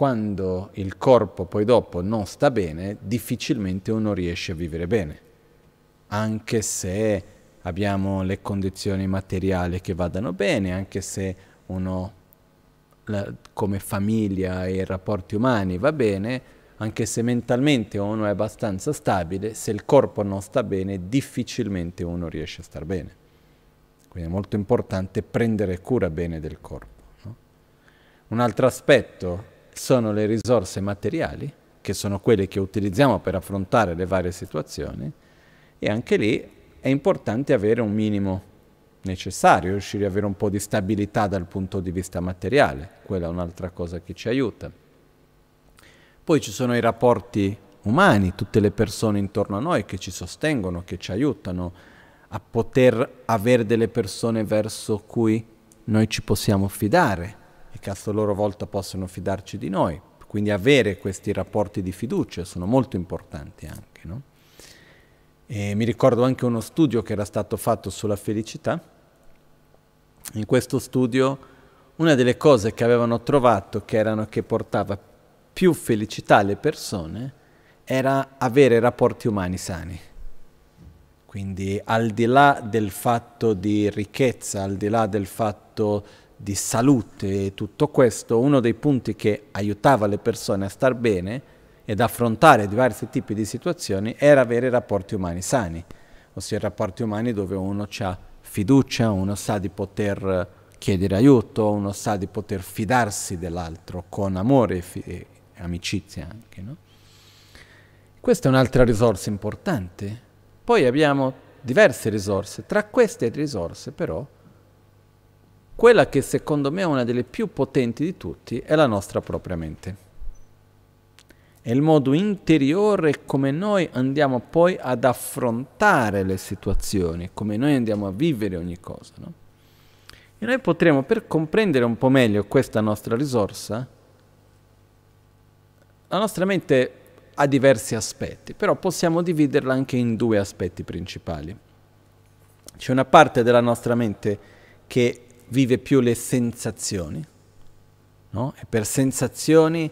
quando il corpo poi dopo non sta bene, difficilmente uno riesce a vivere bene, anche se abbiamo le condizioni materiali che vadano bene, anche se uno la, come famiglia e i rapporti umani va bene, anche se mentalmente uno è abbastanza stabile, se il corpo non sta bene, difficilmente uno riesce a star bene. Quindi è molto importante prendere cura bene del corpo. No? Un altro aspetto sono le risorse materiali, che sono quelle che utilizziamo per affrontare le varie situazioni, e anche lì è importante avere un minimo necessario, riuscire ad avere un po' di stabilità dal punto di vista materiale, quella è un'altra cosa che ci aiuta. Poi ci sono i rapporti umani, tutte le persone intorno a noi che ci sostengono, che ci aiutano a poter avere delle persone verso cui noi ci possiamo fidare, e che a loro volta possono fidarci di noi. Quindi avere questi rapporti di fiducia sono molto importanti anche. No? mi ricordo anche uno studio che era stato fatto sulla felicità. In questo studio una delle cose che avevano trovato che, erano, che portava più felicità alle persone era avere rapporti umani sani. Quindi al di là del fatto di ricchezza, al di là del fatto di salute e tutto questo, uno dei punti che aiutava le persone a star bene ed affrontare diversi tipi di situazioni era avere rapporti umani sani, ossia rapporti umani dove uno ha fiducia, uno sa di poter chiedere aiuto, uno sa di poter fidarsi dell'altro con amore e, fi- e amicizia anche. No? Questa è un'altra risorsa importante. Poi abbiamo diverse risorse, tra queste risorse però quella che secondo me è una delle più potenti di tutti è la nostra propria mente. È il modo interiore come noi andiamo poi ad affrontare le situazioni, come noi andiamo a vivere ogni cosa. No? E noi potremo, per comprendere un po' meglio questa nostra risorsa, la nostra mente ha diversi aspetti, però possiamo dividerla anche in due aspetti principali. C'è una parte della nostra mente che vive più le sensazioni, no? e per sensazioni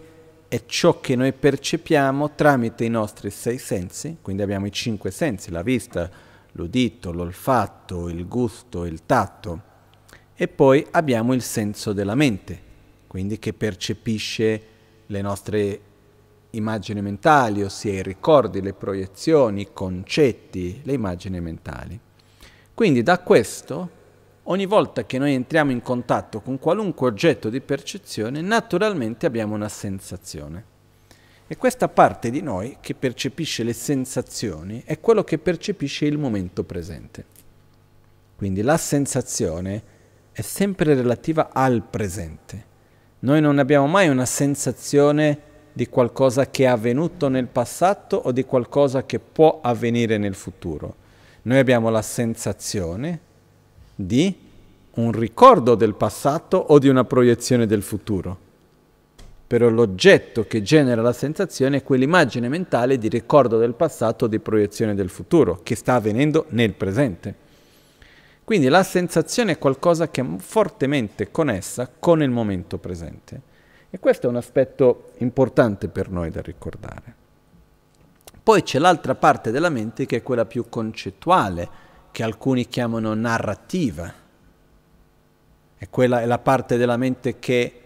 è ciò che noi percepiamo tramite i nostri sei sensi, quindi abbiamo i cinque sensi, la vista, l'udito, l'olfatto, il gusto, il tatto, e poi abbiamo il senso della mente, quindi che percepisce le nostre immagini mentali, ossia i ricordi, le proiezioni, i concetti, le immagini mentali. Quindi da questo Ogni volta che noi entriamo in contatto con qualunque oggetto di percezione, naturalmente abbiamo una sensazione. E questa parte di noi che percepisce le sensazioni è quello che percepisce il momento presente. Quindi la sensazione è sempre relativa al presente. Noi non abbiamo mai una sensazione di qualcosa che è avvenuto nel passato o di qualcosa che può avvenire nel futuro. Noi abbiamo la sensazione di un ricordo del passato o di una proiezione del futuro. Però l'oggetto che genera la sensazione è quell'immagine mentale di ricordo del passato o di proiezione del futuro, che sta avvenendo nel presente. Quindi la sensazione è qualcosa che è fortemente connessa con il momento presente. E questo è un aspetto importante per noi da ricordare. Poi c'è l'altra parte della mente che è quella più concettuale, che alcuni chiamano narrativa, e quella è la parte della mente che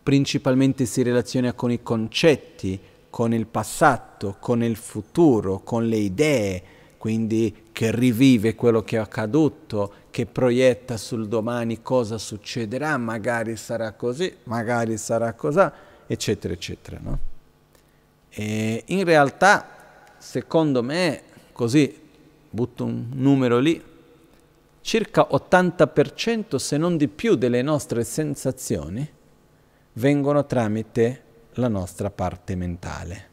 principalmente si relaziona con i concetti, con il passato, con il futuro, con le idee, quindi che rivive quello che è accaduto, che proietta sul domani cosa succederà, magari sarà così, magari sarà così, eccetera, eccetera. No? in realtà, secondo me, così butto un numero lì, circa 80% se non di più delle nostre sensazioni vengono tramite la nostra parte mentale.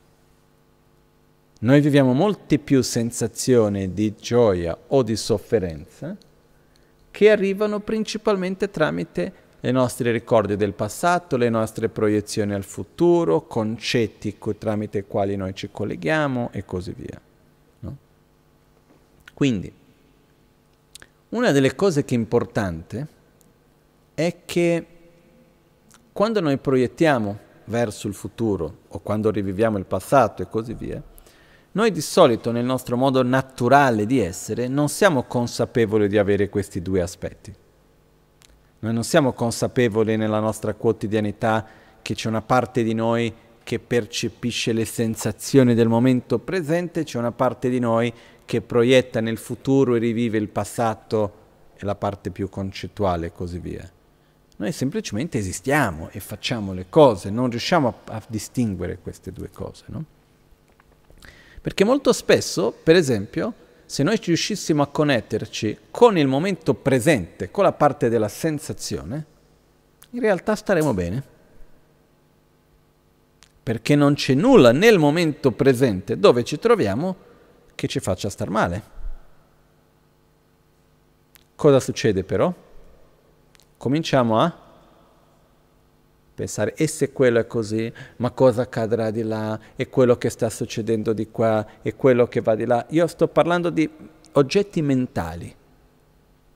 Noi viviamo molte più sensazioni di gioia o di sofferenza che arrivano principalmente tramite i nostri ricordi del passato, le nostre proiezioni al futuro, concetti tramite i quali noi ci colleghiamo e così via. Quindi, una delle cose che è importante è che quando noi proiettiamo verso il futuro o quando riviviamo il passato e così via, noi di solito nel nostro modo naturale di essere non siamo consapevoli di avere questi due aspetti. Noi non siamo consapevoli nella nostra quotidianità che c'è una parte di noi che percepisce le sensazioni del momento presente, c'è una parte di noi che proietta nel futuro e rivive il passato e la parte più concettuale e così via. Noi semplicemente esistiamo e facciamo le cose, non riusciamo a, a distinguere queste due cose, no? Perché molto spesso, per esempio, se noi riuscissimo a connetterci con il momento presente, con la parte della sensazione, in realtà staremo bene. Perché non c'è nulla nel momento presente dove ci troviamo che ci faccia star male. Cosa succede però? Cominciamo a pensare, e se quello è così, ma cosa accadrà di là, e quello che sta succedendo di qua, e quello che va di là. Io sto parlando di oggetti mentali,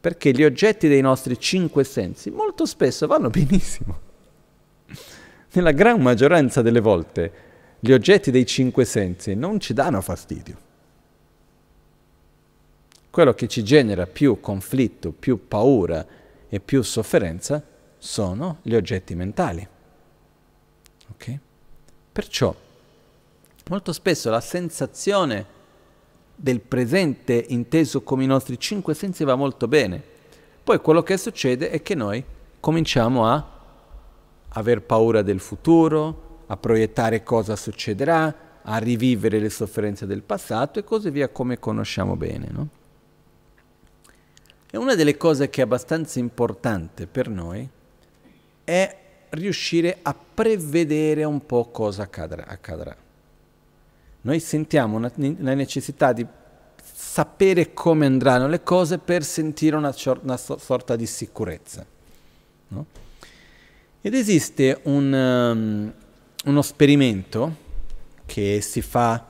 perché gli oggetti dei nostri cinque sensi molto spesso vanno benissimo. Nella gran maggioranza delle volte gli oggetti dei cinque sensi non ci danno fastidio quello che ci genera più conflitto, più paura e più sofferenza sono gli oggetti mentali. Okay? Perciò molto spesso la sensazione del presente inteso come i nostri cinque sensi va molto bene. Poi quello che succede è che noi cominciamo a aver paura del futuro, a proiettare cosa succederà, a rivivere le sofferenze del passato e così via come conosciamo bene. No? E una delle cose che è abbastanza importante per noi è riuscire a prevedere un po' cosa accadrà. accadrà. Noi sentiamo una, la necessità di sapere come andranno le cose per sentire una, una sorta di sicurezza. No? Ed esiste un, um, uno sperimento che si fa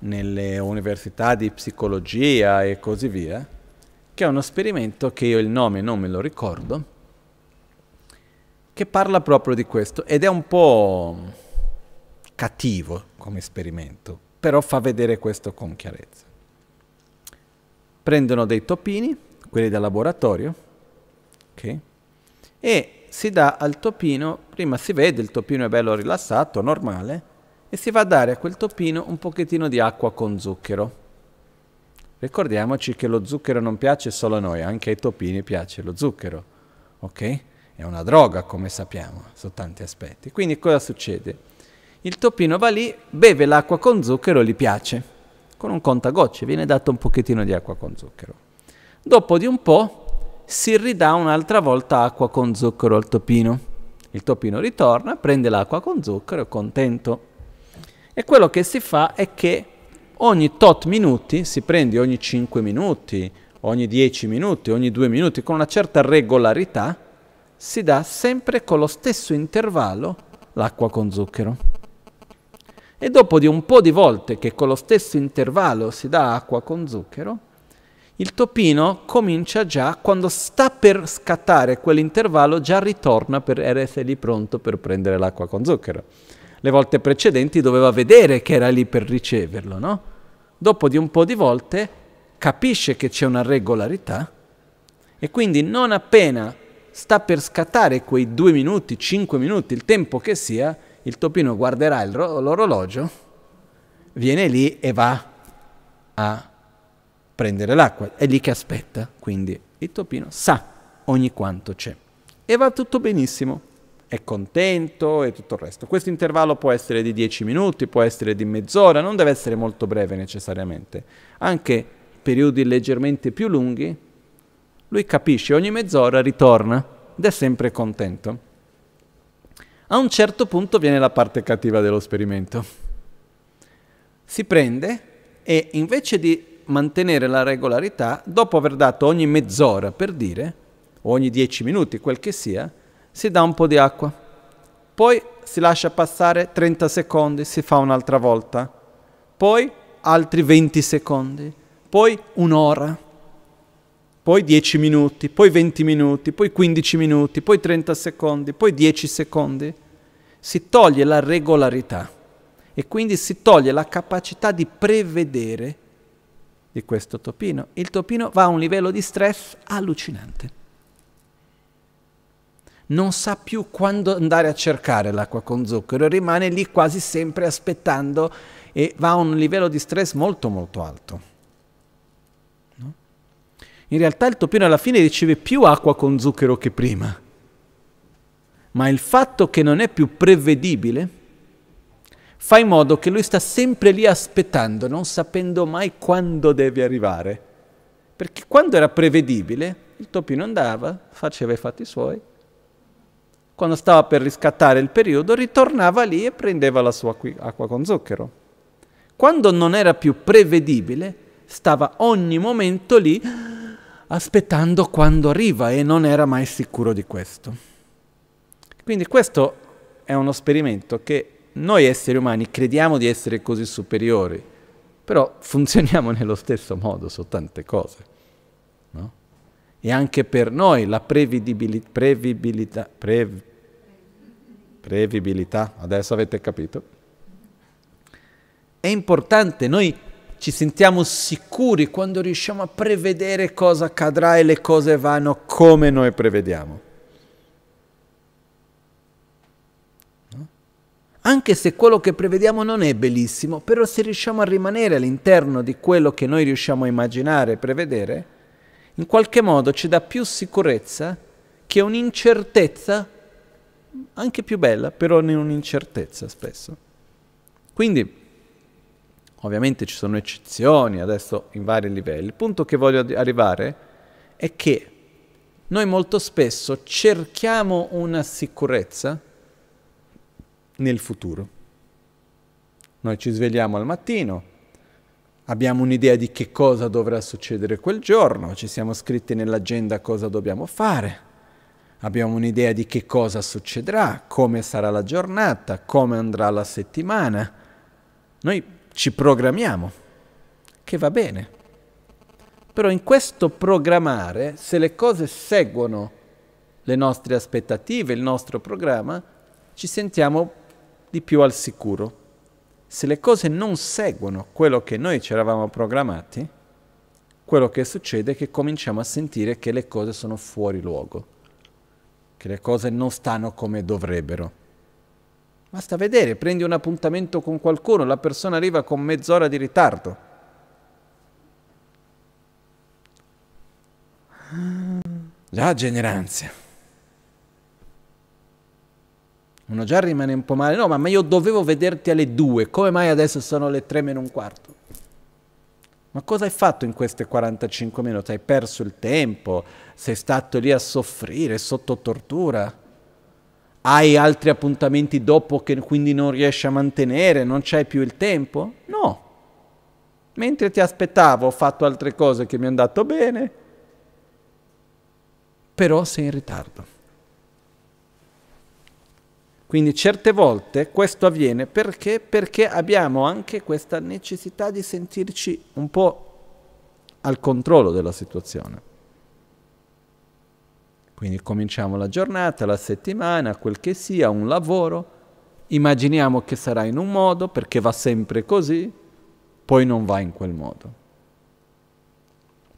nelle università di psicologia e così via, che è uno esperimento che io il nome non me lo ricordo, che parla proprio di questo ed è un po' cattivo come esperimento, però fa vedere questo con chiarezza. Prendono dei topini, quelli da laboratorio, okay, e si dà al topino, prima si vede, il topino è bello rilassato, normale, e si va a dare a quel topino un pochettino di acqua con zucchero Ricordiamoci che lo zucchero non piace solo a noi, anche ai topini piace lo zucchero, ok? È una droga, come sappiamo, su tanti aspetti. Quindi cosa succede? Il topino va lì, beve l'acqua con zucchero e gli piace, con un contagocce, viene dato un pochettino di acqua con zucchero. Dopo di un po' si ridà un'altra volta acqua con zucchero al topino. Il topino ritorna, prende l'acqua con zucchero, è contento. E quello che si fa è che ogni tot minuti, si prende ogni 5 minuti, ogni 10 minuti, ogni 2 minuti, con una certa regolarità, si dà sempre con lo stesso intervallo l'acqua con zucchero. E dopo di un po' di volte che con lo stesso intervallo si dà acqua con zucchero, il topino comincia già, quando sta per scattare quell'intervallo, già ritorna per essere lì pronto per prendere l'acqua con zucchero le volte precedenti doveva vedere che era lì per riceverlo, no? Dopo di un po' di volte capisce che c'è una regolarità e quindi non appena sta per scattare quei due minuti, cinque minuti, il tempo che sia, il topino guarderà ro- l'orologio, viene lì e va a prendere l'acqua. È lì che aspetta, quindi il topino sa ogni quanto c'è. E va tutto benissimo è contento e tutto il resto. Questo intervallo può essere di 10 minuti, può essere di mezz'ora, non deve essere molto breve necessariamente. Anche periodi leggermente più lunghi, lui capisce, ogni mezz'ora ritorna ed è sempre contento. A un certo punto viene la parte cattiva dello sperimento. Si prende e invece di mantenere la regolarità, dopo aver dato ogni mezz'ora per dire, o ogni 10 minuti, quel che sia, si dà un po' di acqua, poi si lascia passare 30 secondi, si fa un'altra volta, poi altri 20 secondi, poi un'ora, poi 10 minuti, poi 20 minuti, poi 15 minuti, poi 30 secondi, poi 10 secondi. Si toglie la regolarità e quindi si toglie la capacità di prevedere di questo topino. Il topino va a un livello di stress allucinante non sa più quando andare a cercare l'acqua con zucchero, rimane lì quasi sempre aspettando e va a un livello di stress molto molto alto. No? In realtà il topino alla fine riceve più acqua con zucchero che prima, ma il fatto che non è più prevedibile fa in modo che lui sta sempre lì aspettando, non sapendo mai quando deve arrivare. Perché quando era prevedibile, il topino andava, faceva i fatti suoi, quando stava per riscattare il periodo, ritornava lì e prendeva la sua acqua con zucchero. Quando non era più prevedibile, stava ogni momento lì aspettando quando arriva e non era mai sicuro di questo. Quindi questo è uno esperimento che noi esseri umani crediamo di essere così superiori, però funzioniamo nello stesso modo su tante cose e anche per noi la prevedibilità, prevedibilità, prev, previbilità, adesso avete capito, è importante, noi ci sentiamo sicuri quando riusciamo a prevedere cosa accadrà e le cose vanno come noi prevediamo. Anche se quello che prevediamo non è bellissimo, però se riusciamo a rimanere all'interno di quello che noi riusciamo a immaginare e prevedere, in qualche modo ci dà più sicurezza che un'incertezza, anche più bella, però in un'incertezza spesso. Quindi, ovviamente ci sono eccezioni adesso in vari livelli. Il punto che voglio arrivare è che noi molto spesso cerchiamo una sicurezza nel futuro. Noi ci svegliamo al mattino, abbiamo un'idea di che cosa dovrà succedere quel giorno, ci siamo scritti nell'agenda cosa dobbiamo fare, abbiamo un'idea di che cosa succederà, come sarà la giornata, come andrà la settimana. Noi ci programmiamo, che va bene. Però in questo programmare, se le cose seguono le nostre aspettative, il nostro programma, ci sentiamo di più al sicuro se le cose non seguono quello che noi ci eravamo programmati, quello che succede è che cominciamo a sentire che le cose sono fuori luogo, che le cose non stanno come dovrebbero. Basta vedere, prendi un appuntamento con qualcuno, la persona arriva con mezz'ora di ritardo. Già, generanzia. Uno già rimane un po' male, no, ma io dovevo vederti alle due, come mai adesso sono le tre meno un quarto? Ma cosa hai fatto in queste 45 minuti? Hai perso il tempo? Sei stato lì a soffrire, sotto tortura? Hai altri appuntamenti dopo che quindi non riesci a mantenere? Non c'hai più il tempo? No. Mentre ti aspettavo ho fatto altre cose che mi hanno andato bene, però sei in ritardo. Quindi certe volte questo avviene perché? Perché abbiamo anche questa necessità di sentirci un po' al controllo della situazione. Quindi cominciamo la giornata, la settimana, quel che sia, un lavoro, immaginiamo che sarà in un modo perché va sempre così, poi non va in quel modo.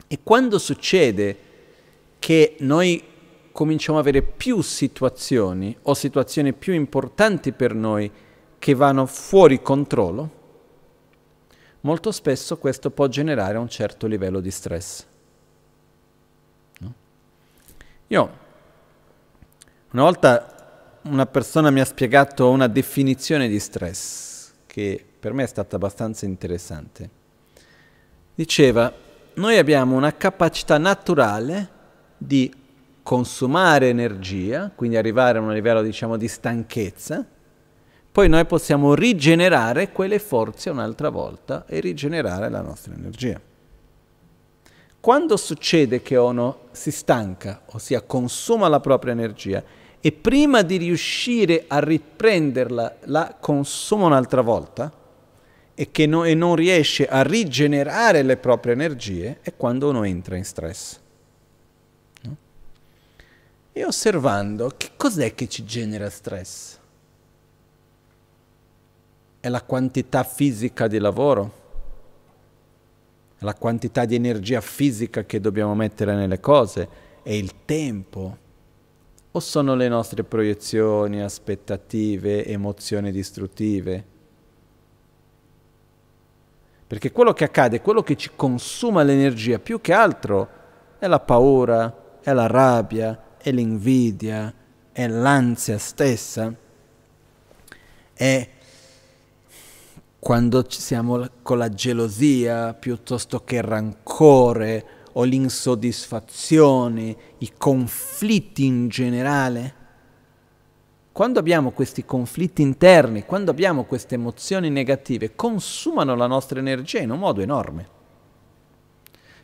E quando succede che noi cominciamo ad avere più situazioni o situazioni più importanti per noi che vanno fuori controllo, molto spesso questo può generare un certo livello di stress. Io, una volta una persona mi ha spiegato una definizione di stress che per me è stata abbastanza interessante. Diceva, noi abbiamo una capacità naturale di consumare energia, quindi arrivare a un livello diciamo, di stanchezza, poi noi possiamo rigenerare quelle forze un'altra volta e rigenerare la nostra energia. Quando succede che uno si stanca, ossia consuma la propria energia, e prima di riuscire a riprenderla la consuma un'altra volta, e che no, e non riesce a rigenerare le proprie energie, è quando uno entra in stress e osservando che cos'è che ci genera stress. È la quantità fisica di lavoro, è la quantità di energia fisica che dobbiamo mettere nelle cose, è il tempo, o sono le nostre proiezioni, aspettative, emozioni distruttive. Perché quello che accade, quello che ci consuma l'energia più che altro, è la paura, è la rabbia, è l'invidia, è l'ansia stessa, è quando siamo con la gelosia piuttosto che il rancore o l'insoddisfazione, i conflitti in generale. Quando abbiamo questi conflitti interni, quando abbiamo queste emozioni negative, consumano la nostra energia in un modo enorme.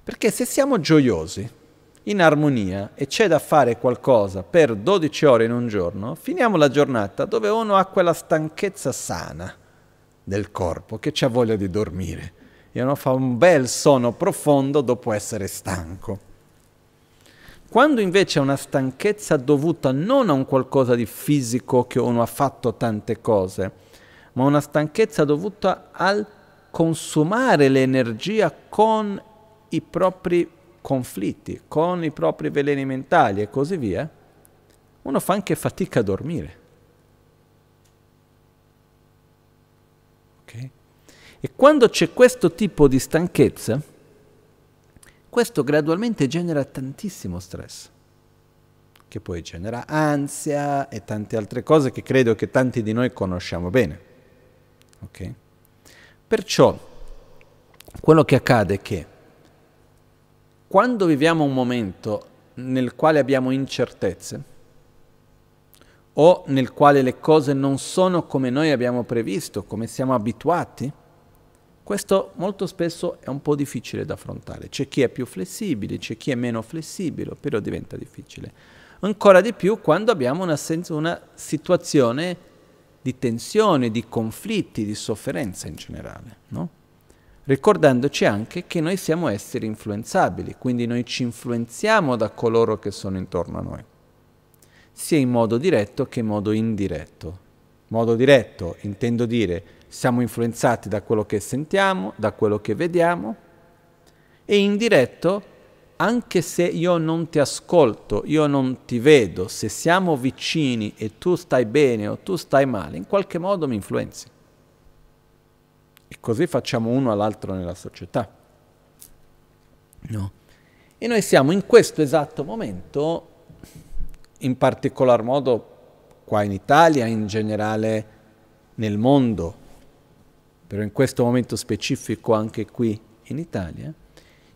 Perché se siamo gioiosi, in armonia e c'è da fare qualcosa per 12 ore in un giorno, finiamo la giornata dove uno ha quella stanchezza sana del corpo che c'ha voglia di dormire e uno fa un bel sonno profondo dopo essere stanco. Quando invece è una stanchezza dovuta non a un qualcosa di fisico che uno ha fatto tante cose, ma una stanchezza dovuta al consumare l'energia con i propri conflitti, con i propri veleni mentali e così via, uno fa anche fatica a dormire. Okay? E quando c'è questo tipo di stanchezza, questo gradualmente genera tantissimo stress, che poi genera ansia e tante altre cose che credo che tanti di noi conosciamo bene. Okay? Perciò quello che accade è che quando viviamo un momento nel quale abbiamo incertezze o nel quale le cose non sono come noi abbiamo previsto, come siamo abituati, questo molto spesso è un po' difficile da affrontare. C'è chi è più flessibile, c'è chi è meno flessibile, però diventa difficile. Ancora di più quando abbiamo una, una situazione di tensione, di conflitti, di sofferenza in generale, no? ricordandoci anche che noi siamo esseri influenzabili, quindi noi ci influenziamo da coloro che sono intorno a noi, sia in modo diretto che in modo indiretto. Modo diretto intendo dire siamo influenzati da quello che sentiamo, da quello che vediamo, e indiretto anche se io non ti ascolto, io non ti vedo, se siamo vicini e tu stai bene o tu stai male, in qualche modo mi influenzi. E così facciamo uno all'altro nella società. No? E noi siamo in questo esatto momento, in particolar modo qua in Italia, in generale nel mondo, però in questo momento specifico anche qui in Italia,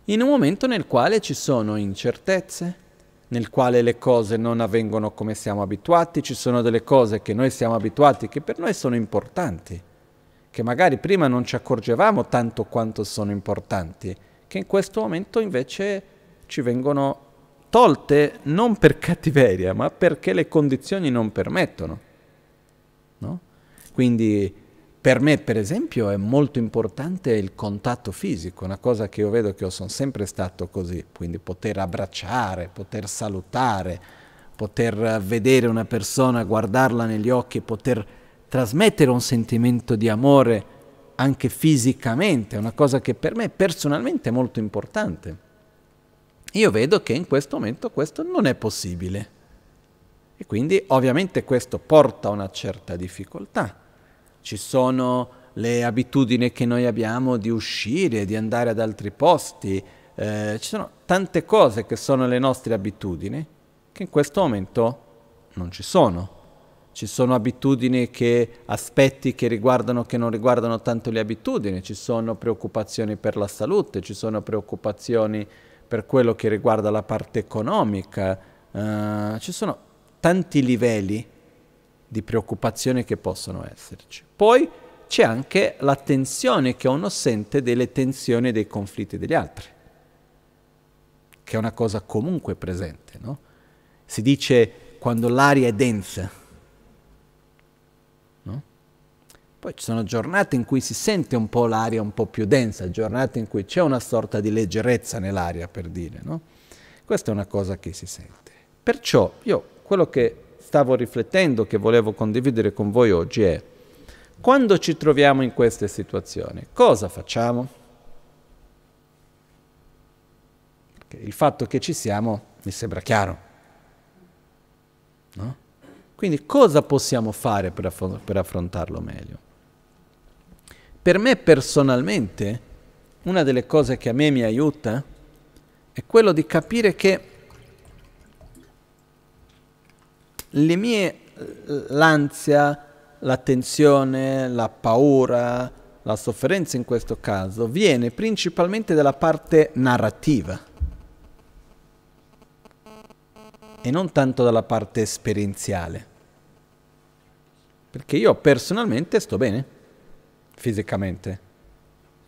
in un momento nel quale ci sono incertezze, nel quale le cose non avvengono come siamo abituati, ci sono delle cose che noi siamo abituati che per noi sono importanti che magari prima non ci accorgevamo tanto quanto sono importanti, che in questo momento invece ci vengono tolte non per cattiveria, ma perché le condizioni non permettono. No? Quindi per me, per esempio, è molto importante il contatto fisico, una cosa che io vedo che io sono sempre stato così, quindi poter abbracciare, poter salutare, poter vedere una persona, guardarla negli occhi, poter trasmettere un sentimento di amore anche fisicamente, è una cosa che per me personalmente è molto importante. Io vedo che in questo momento questo non è possibile. E quindi ovviamente questo porta a una certa difficoltà. Ci sono le abitudini che noi abbiamo di uscire, di andare ad altri posti, eh, ci sono tante cose che sono le nostre abitudini che in questo momento non ci sono ci sono abitudini che, aspetti che riguardano, che non riguardano tanto le abitudini, ci sono preoccupazioni per la salute, ci sono preoccupazioni per quello che riguarda la parte economica, uh, ci sono tanti livelli di preoccupazione che possono esserci. Poi c'è anche la tensione che uno sente delle tensioni e dei conflitti degli altri, che è una cosa comunque presente, no? Si dice quando l'aria è densa, Poi ci sono giornate in cui si sente un po' l'aria un po' più densa, giornate in cui c'è una sorta di leggerezza nell'aria, per dire, no? Questa è una cosa che si sente. Perciò io quello che stavo riflettendo, che volevo condividere con voi oggi è quando ci troviamo in queste situazioni, cosa facciamo? Il fatto che ci siamo mi sembra chiaro. No? Quindi cosa possiamo fare per, affrontarlo meglio? Per me personalmente, una delle cose che a me mi aiuta è quello di capire che le mie l'ansia, la tensione, la paura, la sofferenza in questo caso viene principalmente dalla parte narrativa e non tanto dalla parte esperienziale. Perché io personalmente sto bene fisicamente.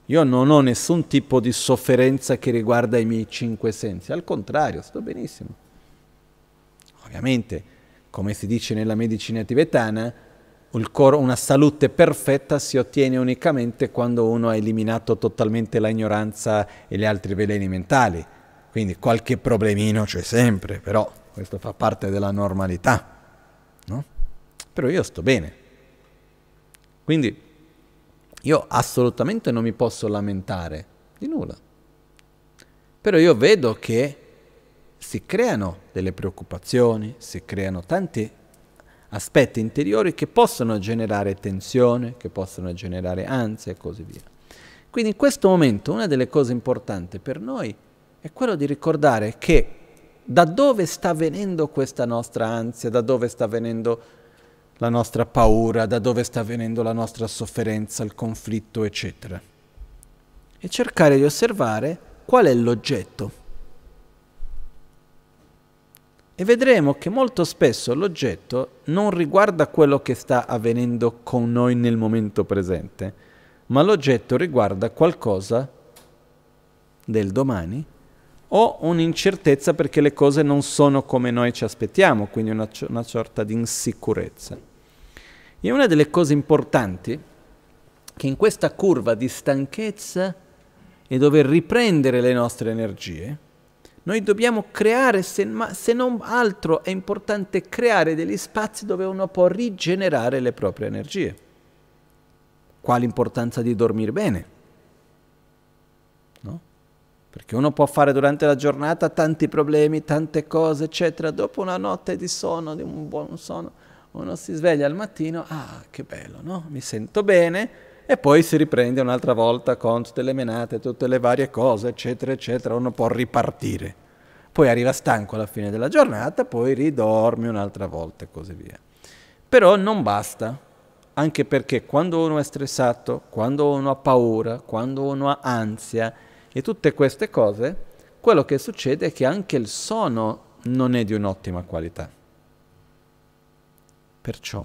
Io non ho nessun tipo di sofferenza che riguarda i miei cinque sensi, al contrario, sto benissimo. Ovviamente, come si dice nella medicina tibetana, coro, una salute perfetta si ottiene unicamente quando uno ha eliminato totalmente la ignoranza e gli altri veleni mentali. Quindi qualche problemino c'è sempre, però questo fa parte della normalità. No? Però io sto bene. Quindi io assolutamente non mi posso lamentare di nulla. Però io vedo che si creano delle preoccupazioni, si creano tanti aspetti interiori che possono generare tensione, che possono generare ansia e così via. Quindi in questo momento una delle cose importanti per noi è quello di ricordare che da dove sta venendo questa nostra ansia, da dove sta venendo la nostra paura, da dove sta venendo la nostra sofferenza, il conflitto, eccetera. E cercare di osservare qual è l'oggetto. E vedremo che molto spesso l'oggetto non riguarda quello che sta avvenendo con noi nel momento presente, ma l'oggetto riguarda qualcosa del domani o un'incertezza perché le cose non sono come noi ci aspettiamo, quindi una, una sorta di insicurezza. E una delle cose importanti che in questa curva di stanchezza e dover riprendere le nostre energie, noi dobbiamo creare, se, ma, se, non altro è importante creare degli spazi dove uno può rigenerare le proprie energie. Qua l'importanza di dormire bene. No? Perché uno può fare durante la giornata tanti problemi, tante cose, eccetera. Dopo una notte di sonno, di un buon sonno, uno si sveglia al mattino, ah che bello, no? mi sento bene, e poi si riprende un'altra volta con tutte le menate, tutte le varie cose, eccetera, eccetera, uno può ripartire. Poi arriva stanco alla fine della giornata, poi ridorme un'altra volta e così via. Però non basta, anche perché quando uno è stressato, quando uno ha paura, quando uno ha ansia e tutte queste cose, quello che succede è che anche il sonno non è di un'ottima qualità. Perciò,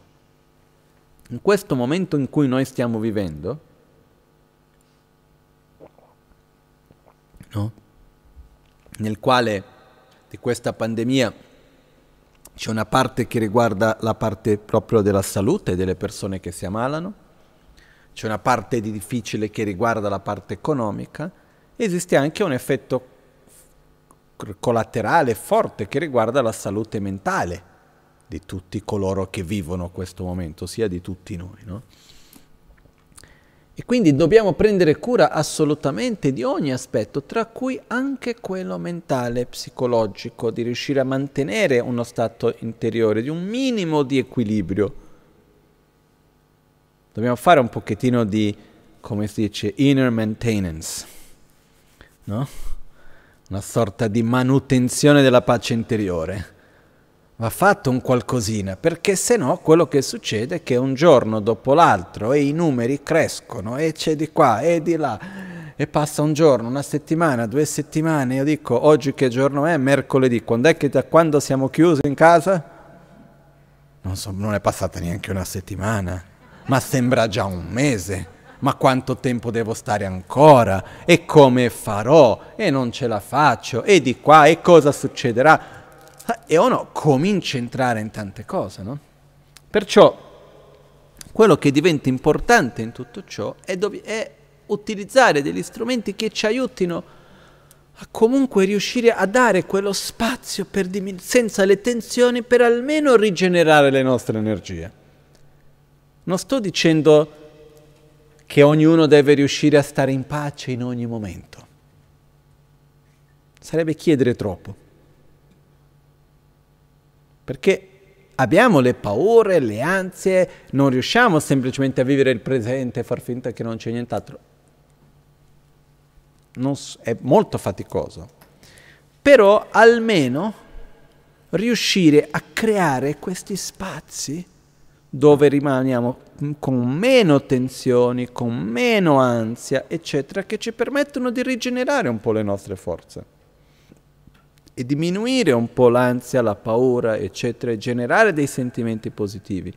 in questo momento in cui noi stiamo vivendo, no? nel quale di questa pandemia c'è una parte che riguarda la parte proprio della salute delle persone che si ammalano, c'è una parte di difficile che riguarda la parte economica, esiste anche un effetto collaterale forte che riguarda la salute mentale di tutti coloro che vivono questo momento, sia di tutti noi. No? E quindi dobbiamo prendere cura assolutamente di ogni aspetto, tra cui anche quello mentale, psicologico, di riuscire a mantenere uno stato interiore, di un minimo di equilibrio. Dobbiamo fare un pochettino di, come si dice, inner maintenance, no? Una sorta di manutenzione della pace interiore va fatto un qualcosina, perché se no quello che succede è che un giorno dopo l'altro e i numeri crescono e c'è di qua e di là e passa un giorno, una settimana, due settimane, io dico oggi che giorno è? Mercoledì, quando è che da quando siamo chiusi in casa? Non, so, non è passata neanche una settimana, ma sembra già un mese. Ma quanto tempo devo stare ancora? E come farò? E non ce la faccio? E di qua? E cosa succederà? Eh, e uno comincia a entrare in tante cose, no? Perciò quello che diventa importante in tutto ciò è, dov- è utilizzare degli strumenti che ci aiutino a comunque riuscire a dare quello spazio dimin- senza le tensioni per almeno rigenerare le nostre energie. Non sto dicendo che ognuno deve riuscire a stare in pace in ogni momento. Sarebbe chiedere troppo. Perché abbiamo le paure, le ansie, non riusciamo semplicemente a vivere il presente e far finta che non c'è nient'altro. So, è molto faticoso. Però almeno riuscire a creare questi spazi dove rimaniamo con meno tensioni, con meno ansia, eccetera, che ci permettono di rigenerare un po' le nostre forze e diminuire un po' l'ansia, la paura, eccetera, e generare dei sentimenti positivi.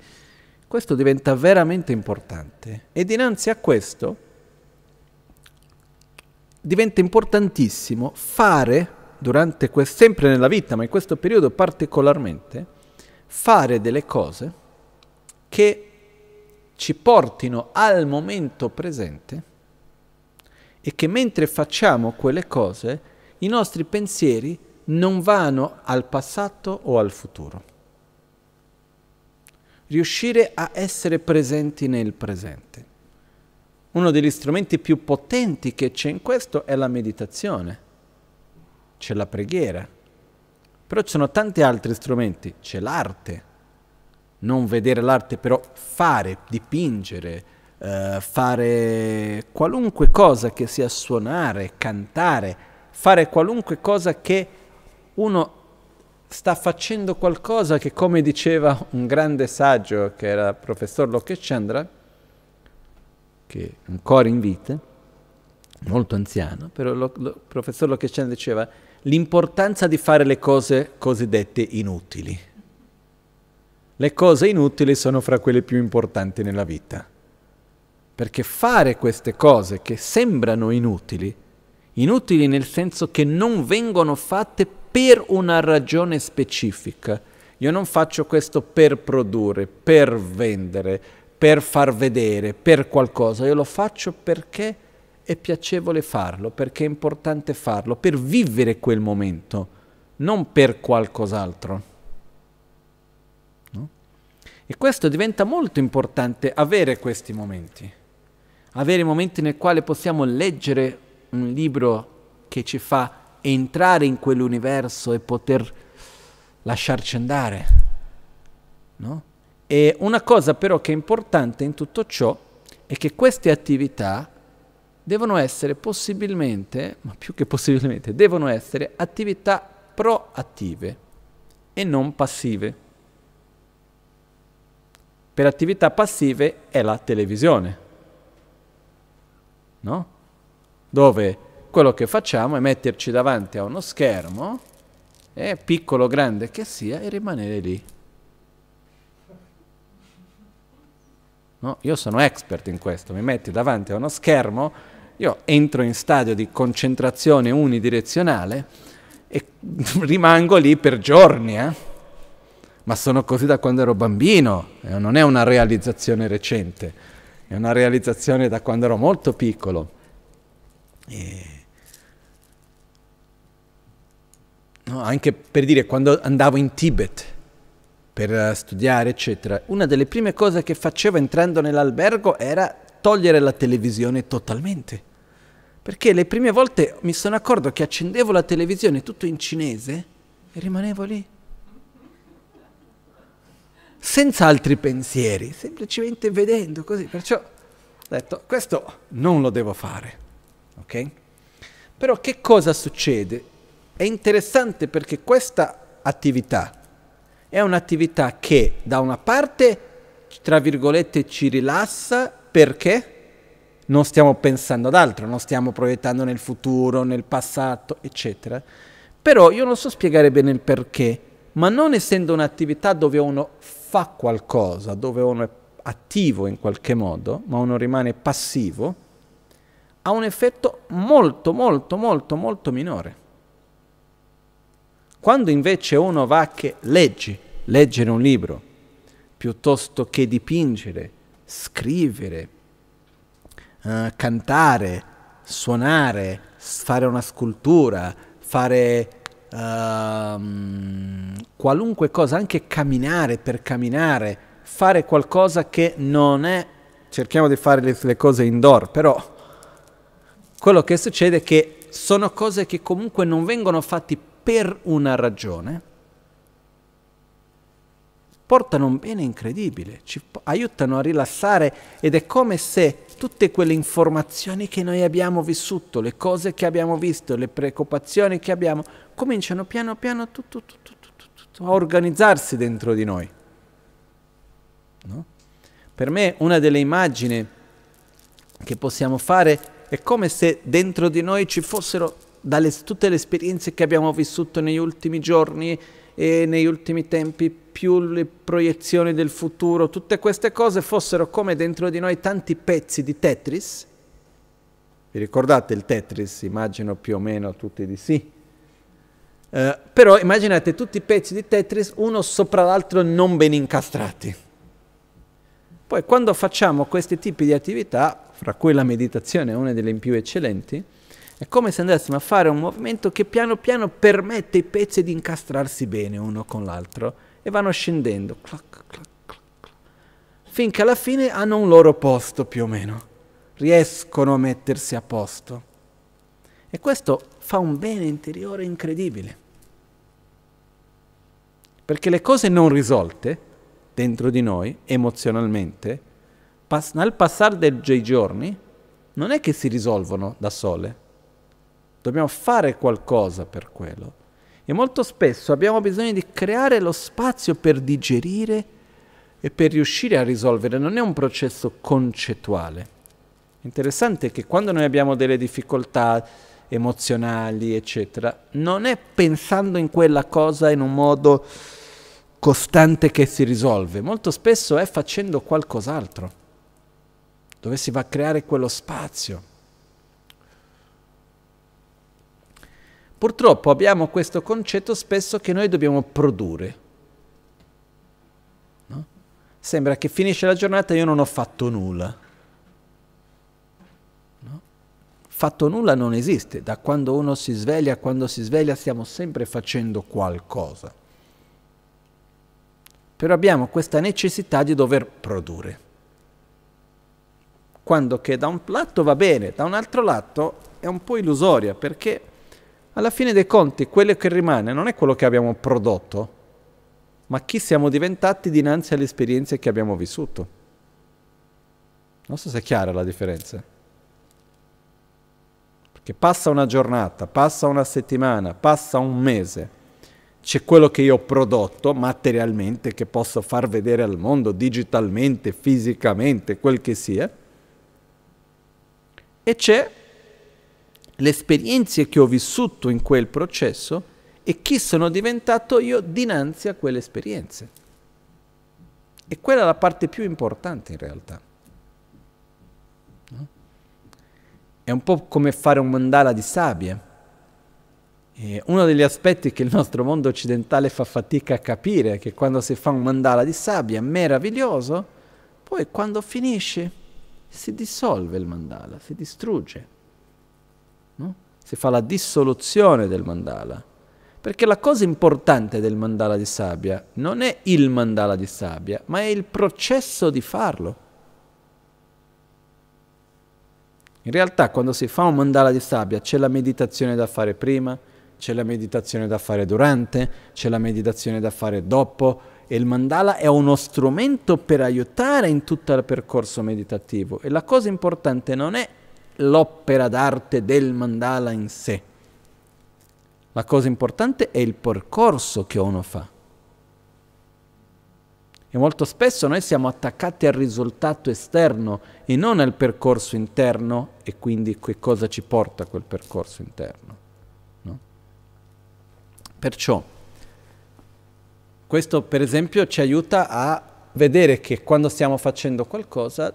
Questo diventa veramente importante e dinanzi a questo diventa importantissimo fare durante que- sempre nella vita, ma in questo periodo particolarmente, fare delle cose che ci portino al momento presente e che mentre facciamo quelle cose i nostri pensieri non vanno al passato o al futuro. Riuscire a essere presenti nel presente. Uno degli strumenti più potenti che c'è in questo è la meditazione, c'è la preghiera, però ci sono tanti altri strumenti, c'è l'arte, non vedere l'arte, però fare, dipingere, eh, fare qualunque cosa che sia suonare, cantare, fare qualunque cosa che uno sta facendo qualcosa che, come diceva un grande saggio che era il professor Lokeshandra, che è ancora in vita, molto anziano, però lo, lo, il professor Lokeshandra diceva l'importanza di fare le cose cosiddette inutili. Le cose inutili sono fra quelle più importanti nella vita, perché fare queste cose che sembrano inutili, inutili nel senso che non vengono fatte per una ragione specifica. Io non faccio questo per produrre, per vendere, per far vedere, per qualcosa. Io lo faccio perché è piacevole farlo, perché è importante farlo, per vivere quel momento, non per qualcos'altro. No? E questo diventa molto importante, avere questi momenti. Avere momenti nel quale possiamo leggere un libro che ci fa entrare in quell'universo e poter lasciarci andare. No? E una cosa però che è importante in tutto ciò è che queste attività devono essere possibilmente, ma più che possibilmente, devono essere attività proattive e non passive. Per attività passive è la televisione, no? Dove quello che facciamo è metterci davanti a uno schermo, eh, piccolo o grande che sia, e rimanere lì. No, io sono expert in questo, mi metti davanti a uno schermo, io entro in stadio di concentrazione unidirezionale e rimango lì per giorni, eh? ma sono così da quando ero bambino, eh, non è una realizzazione recente, è una realizzazione da quando ero molto piccolo. E no? anche per dire quando andavo in Tibet per eh, studiare, eccetera, una delle prime cose che facevo entrando nell'albergo era togliere la televisione totalmente. Perché le prime volte mi sono accorto che accendevo la televisione tutto in cinese e rimanevo lì. Senza altri pensieri, semplicemente vedendo così. Perciò ho detto, questo non lo devo fare. Okay? Però che cosa succede? È interessante perché questa attività è un'attività che da una parte, tra virgolette, ci rilassa perché non stiamo pensando ad altro, non stiamo proiettando nel futuro, nel passato, eccetera. Però io non so spiegare bene il perché, ma non essendo un'attività dove uno fa qualcosa, dove uno è attivo in qualche modo, ma uno rimane passivo, ha un effetto molto, molto, molto, molto minore. Quando invece uno va che legge, leggere un libro, piuttosto che dipingere, scrivere, eh, cantare, suonare, fare una scultura, fare Uh, qualunque cosa, anche camminare per camminare, fare qualcosa che non è, cerchiamo di fare le, le, cose indoor, però quello che succede è che sono cose che comunque non vengono fatte per una ragione, portano un bene incredibile, ci aiutano a rilassare ed è come se tutte quelle informazioni che noi abbiamo vissuto, le cose che abbiamo visto, le preoccupazioni che abbiamo, cominciano piano piano tutto, tutto, tutto, a organizzarsi dentro di noi. No? Per me una delle immagini che possiamo fare è come se dentro di noi ci fossero dalle tutte le esperienze che abbiamo vissuto negli ultimi giorni e negli ultimi tempi, più le proiezioni del futuro, tutte queste cose fossero come dentro di noi tanti pezzi di Tetris. Vi ricordate il Tetris? Immagino più o meno tutti di sì. Eh, però immaginate tutti i pezzi di Tetris uno sopra l'altro non ben incastrati. Poi quando facciamo questi tipi di attività, fra cui la meditazione è una delle più eccellenti, è come se andassimo a fare un movimento che piano piano permette ai pezzi di incastrarsi bene uno con l'altro e vanno scendendo, clac, clac, clac, finché alla fine hanno un loro posto più o meno, riescono a mettersi a posto. E questo fa un bene interiore incredibile. Perché le cose non risolte dentro di noi, emozionalmente, pas- nel passare dei giorni, non è che si risolvono da sole dobbiamo fare qualcosa per quello. E molto spesso abbiamo bisogno di creare lo spazio per digerire e per riuscire a risolvere, non è un processo concettuale. Interessante che quando noi abbiamo delle difficoltà emozionali, eccetera, non è pensando in quella cosa in un modo costante che si risolve, molto spesso è facendo qualcos'altro, dove si va a creare quello spazio. Purtroppo abbiamo questo concetto spesso che noi dobbiamo produrre. No? Sembra che finisce la giornata e io non ho fatto nulla. No? Fatto nulla non esiste, da quando uno si sveglia a quando si sveglia stiamo sempre facendo qualcosa. Però abbiamo questa necessità di dover produrre quando che da un lato va bene, da un altro lato è un po' illusoria perché alla fine dei conti quello che rimane non è quello che abbiamo prodotto, ma chi siamo diventati dinanzi alle esperienze che abbiamo vissuto. Non so se è chiara la differenza. Perché passa una giornata, passa una settimana, passa un mese, c'è quello che io ho prodotto materialmente, che posso far vedere al mondo digitalmente, fisicamente, quel che sia, e c'è le esperienze che ho vissuto in quel processo e chi sono diventato io dinanzi a quelle esperienze. E quella è la parte più importante in realtà. No? È un po' come fare un mandala di sabbia. E uno degli aspetti che il nostro mondo occidentale fa fatica a capire è che quando si fa un mandala di sabbia meraviglioso, poi quando finisce si dissolve il mandala, si distrugge si fa la dissoluzione del mandala. Perché la cosa importante del mandala di sabbia non è il mandala di sabbia, ma è il processo di farlo. In realtà quando si fa un mandala di sabbia c'è la meditazione da fare prima, c'è la meditazione da fare durante, c'è la meditazione da fare dopo e il mandala è uno strumento per aiutare in tutto il percorso meditativo. E la cosa importante non è l'opera d'arte del mandala in sé. La cosa importante è il percorso che uno fa. E molto spesso noi siamo attaccati al risultato esterno e non al percorso interno e quindi che cosa ci porta a quel percorso interno. No? Perciò questo per esempio ci aiuta a vedere che quando stiamo facendo qualcosa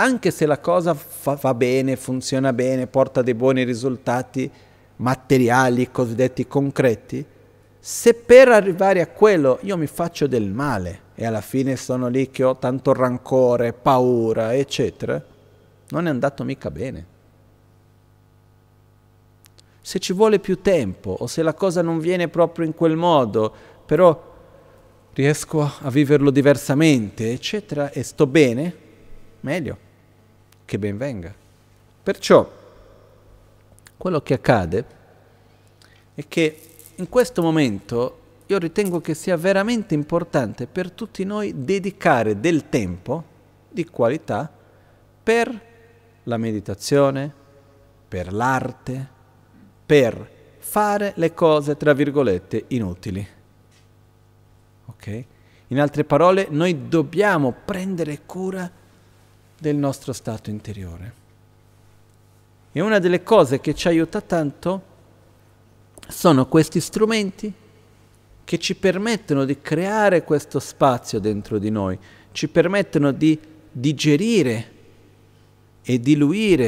anche se la cosa fa, va bene, funziona bene, porta dei buoni risultati materiali, cosiddetti concreti, se per arrivare a quello io mi faccio del male e alla fine sono lì che ho tanto rancore, paura, eccetera, non è andato mica bene. Se ci vuole più tempo o se la cosa non viene proprio in quel modo, però riesco a viverlo diversamente, eccetera, e sto bene, meglio che ben venga. Perciò quello che accade è che in questo momento io ritengo che sia veramente importante per tutti noi dedicare del tempo di qualità per la meditazione, per l'arte, per fare le cose, tra virgolette, inutili. Ok? In altre parole, noi dobbiamo prendere cura di del nostro stato interiore. E una delle cose che ci aiuta tanto sono questi strumenti che ci permettono di creare questo spazio dentro di noi, ci permettono di digerire e diluire,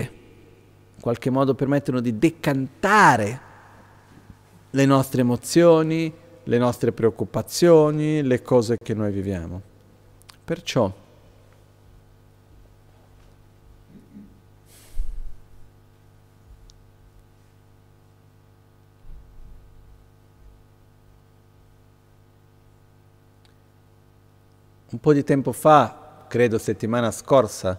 in qualche modo permettono di decantare le nostre emozioni, le nostre preoccupazioni, le cose che noi viviamo. Perciò Un po' di tempo fa, credo settimana scorsa,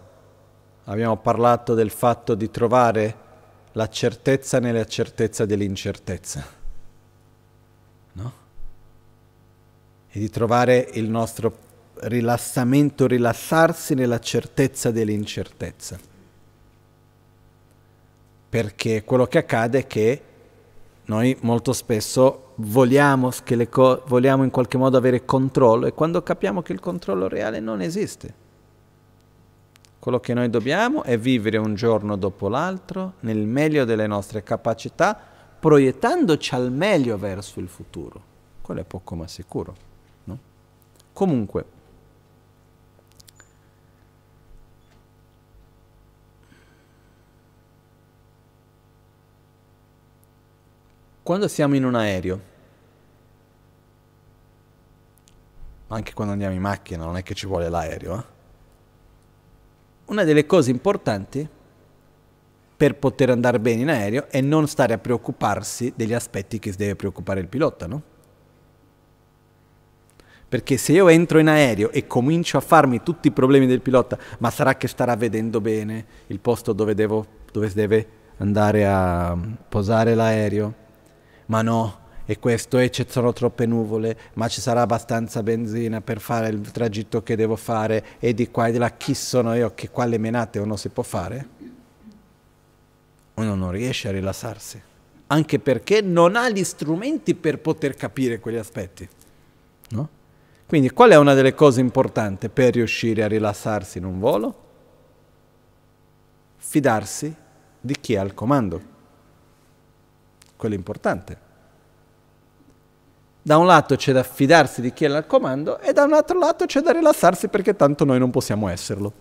abbiamo parlato del fatto di trovare la certezza nella certezza dell'incertezza, no? E di trovare il nostro rilassamento, rilassarsi nella certezza dell'incertezza. Perché quello che accade è che noi molto spesso vogliamo, co- vogliamo in qualche modo avere controllo e quando capiamo che il controllo reale non esiste, quello che noi dobbiamo è vivere un giorno dopo l'altro nel meglio delle nostre capacità, proiettandoci al meglio verso il futuro. Quello è poco ma sicuro. No? Comunque, Quando siamo in un aereo, anche quando andiamo in macchina, non è che ci vuole l'aereo, eh? una delle cose importanti per poter andare bene in aereo è non stare a preoccuparsi degli aspetti che si deve preoccupare il pilota, no? Perché se io entro in aereo e comincio a farmi tutti i problemi del pilota, ma sarà che starà vedendo bene il posto dove, devo, dove si deve andare a posare l'aereo? ma no, e questo e ci sono troppe nuvole, ma ci sarà abbastanza benzina per fare il tragitto che devo fare e di qua e di là chi sono io, che quale menate uno si può fare? Uno non riesce a rilassarsi, anche perché non ha gli strumenti per poter capire quegli aspetti. No? Quindi qual è una delle cose importanti per riuscire a rilassarsi in un volo? Fidarsi di chi è al comando quello è importante. Da un lato c'è da fidarsi di chi è al comando e da un altro lato c'è da rilassarsi perché tanto noi non possiamo esserlo.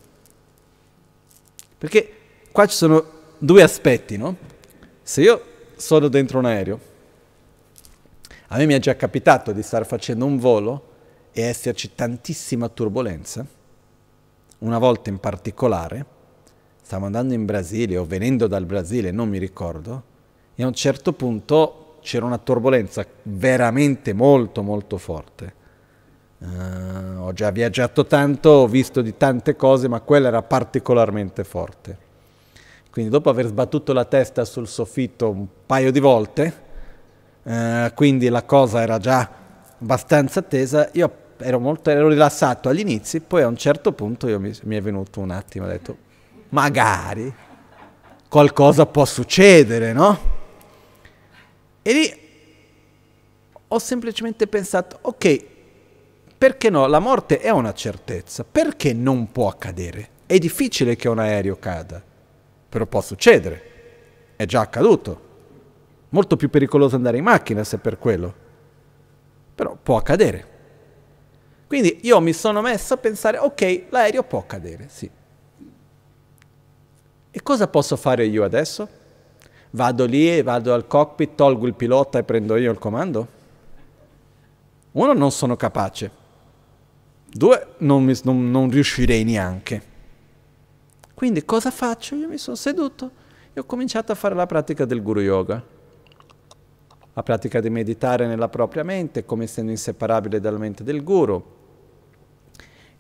Perché qua ci sono due aspetti, no? Se io sono dentro un aereo, a me mi è già capitato di stare facendo un volo e esserci tantissima turbolenza. Una volta in particolare, stavo andando in Brasile o venendo dal Brasile, non mi ricordo, e a un certo punto c'era una turbolenza veramente molto molto forte. Uh, ho già viaggiato tanto, ho visto di tante cose, ma quella era particolarmente forte. Quindi dopo aver sbattuto la testa sul soffitto un paio di volte, eh, quindi la cosa era già abbastanza tesa, io ero molto ero rilassato all'inizio, poi a un certo punto mi, mi, è venuto un attimo, ho detto magari qualcosa può succedere, no? E lì ho semplicemente pensato, ok, perché no? La morte è una certezza, perché non può accadere? È difficile che un aereo cada, però può succedere, è già accaduto. Molto più pericoloso andare in macchina se per quello, però può accadere. Quindi io mi sono messo a pensare, ok, l'aereo può cadere, sì. E cosa posso fare io adesso? Vado lì vado al cockpit, tolgo il pilota e prendo io il comando? Uno, non sono capace. Due, non, mi, non, non riuscirei neanche. Quindi cosa faccio? Io mi sono seduto e ho cominciato a fare la pratica del guru yoga. La pratica di meditare nella propria mente come essendo inseparabile dalla mente del guru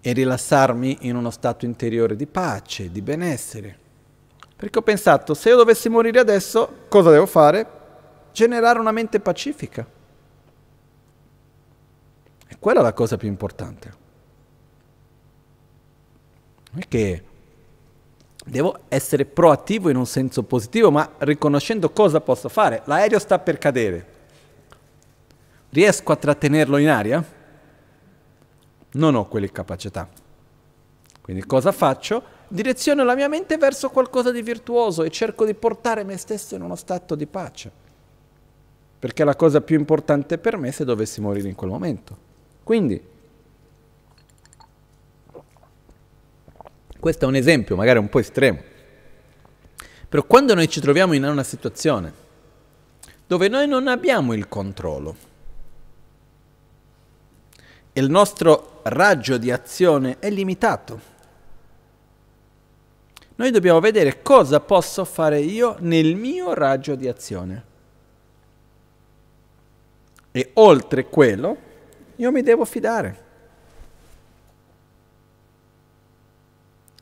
e rilassarmi in uno stato interiore di pace, di benessere. Perché ho pensato, se io dovessi morire adesso, cosa devo fare? Generare una mente pacifica. E quella è la cosa più importante. Non è che devo essere proattivo in un senso positivo, ma riconoscendo cosa posso fare. L'aereo sta per cadere. Riesco a trattenerlo in aria? Non ho quelle capacità. Quindi cosa faccio? direziono la mia mente verso qualcosa di virtuoso e cerco di portare me stesso in uno stato di pace. Perché è la cosa più importante per me se dovessi morire in quel momento. Quindi, questo è un esempio, magari un po' estremo. Però quando noi ci troviamo in una situazione dove noi non abbiamo il controllo e il nostro raggio di azione è limitato, noi dobbiamo vedere cosa posso fare io nel mio raggio di azione. E oltre quello, io mi devo fidare.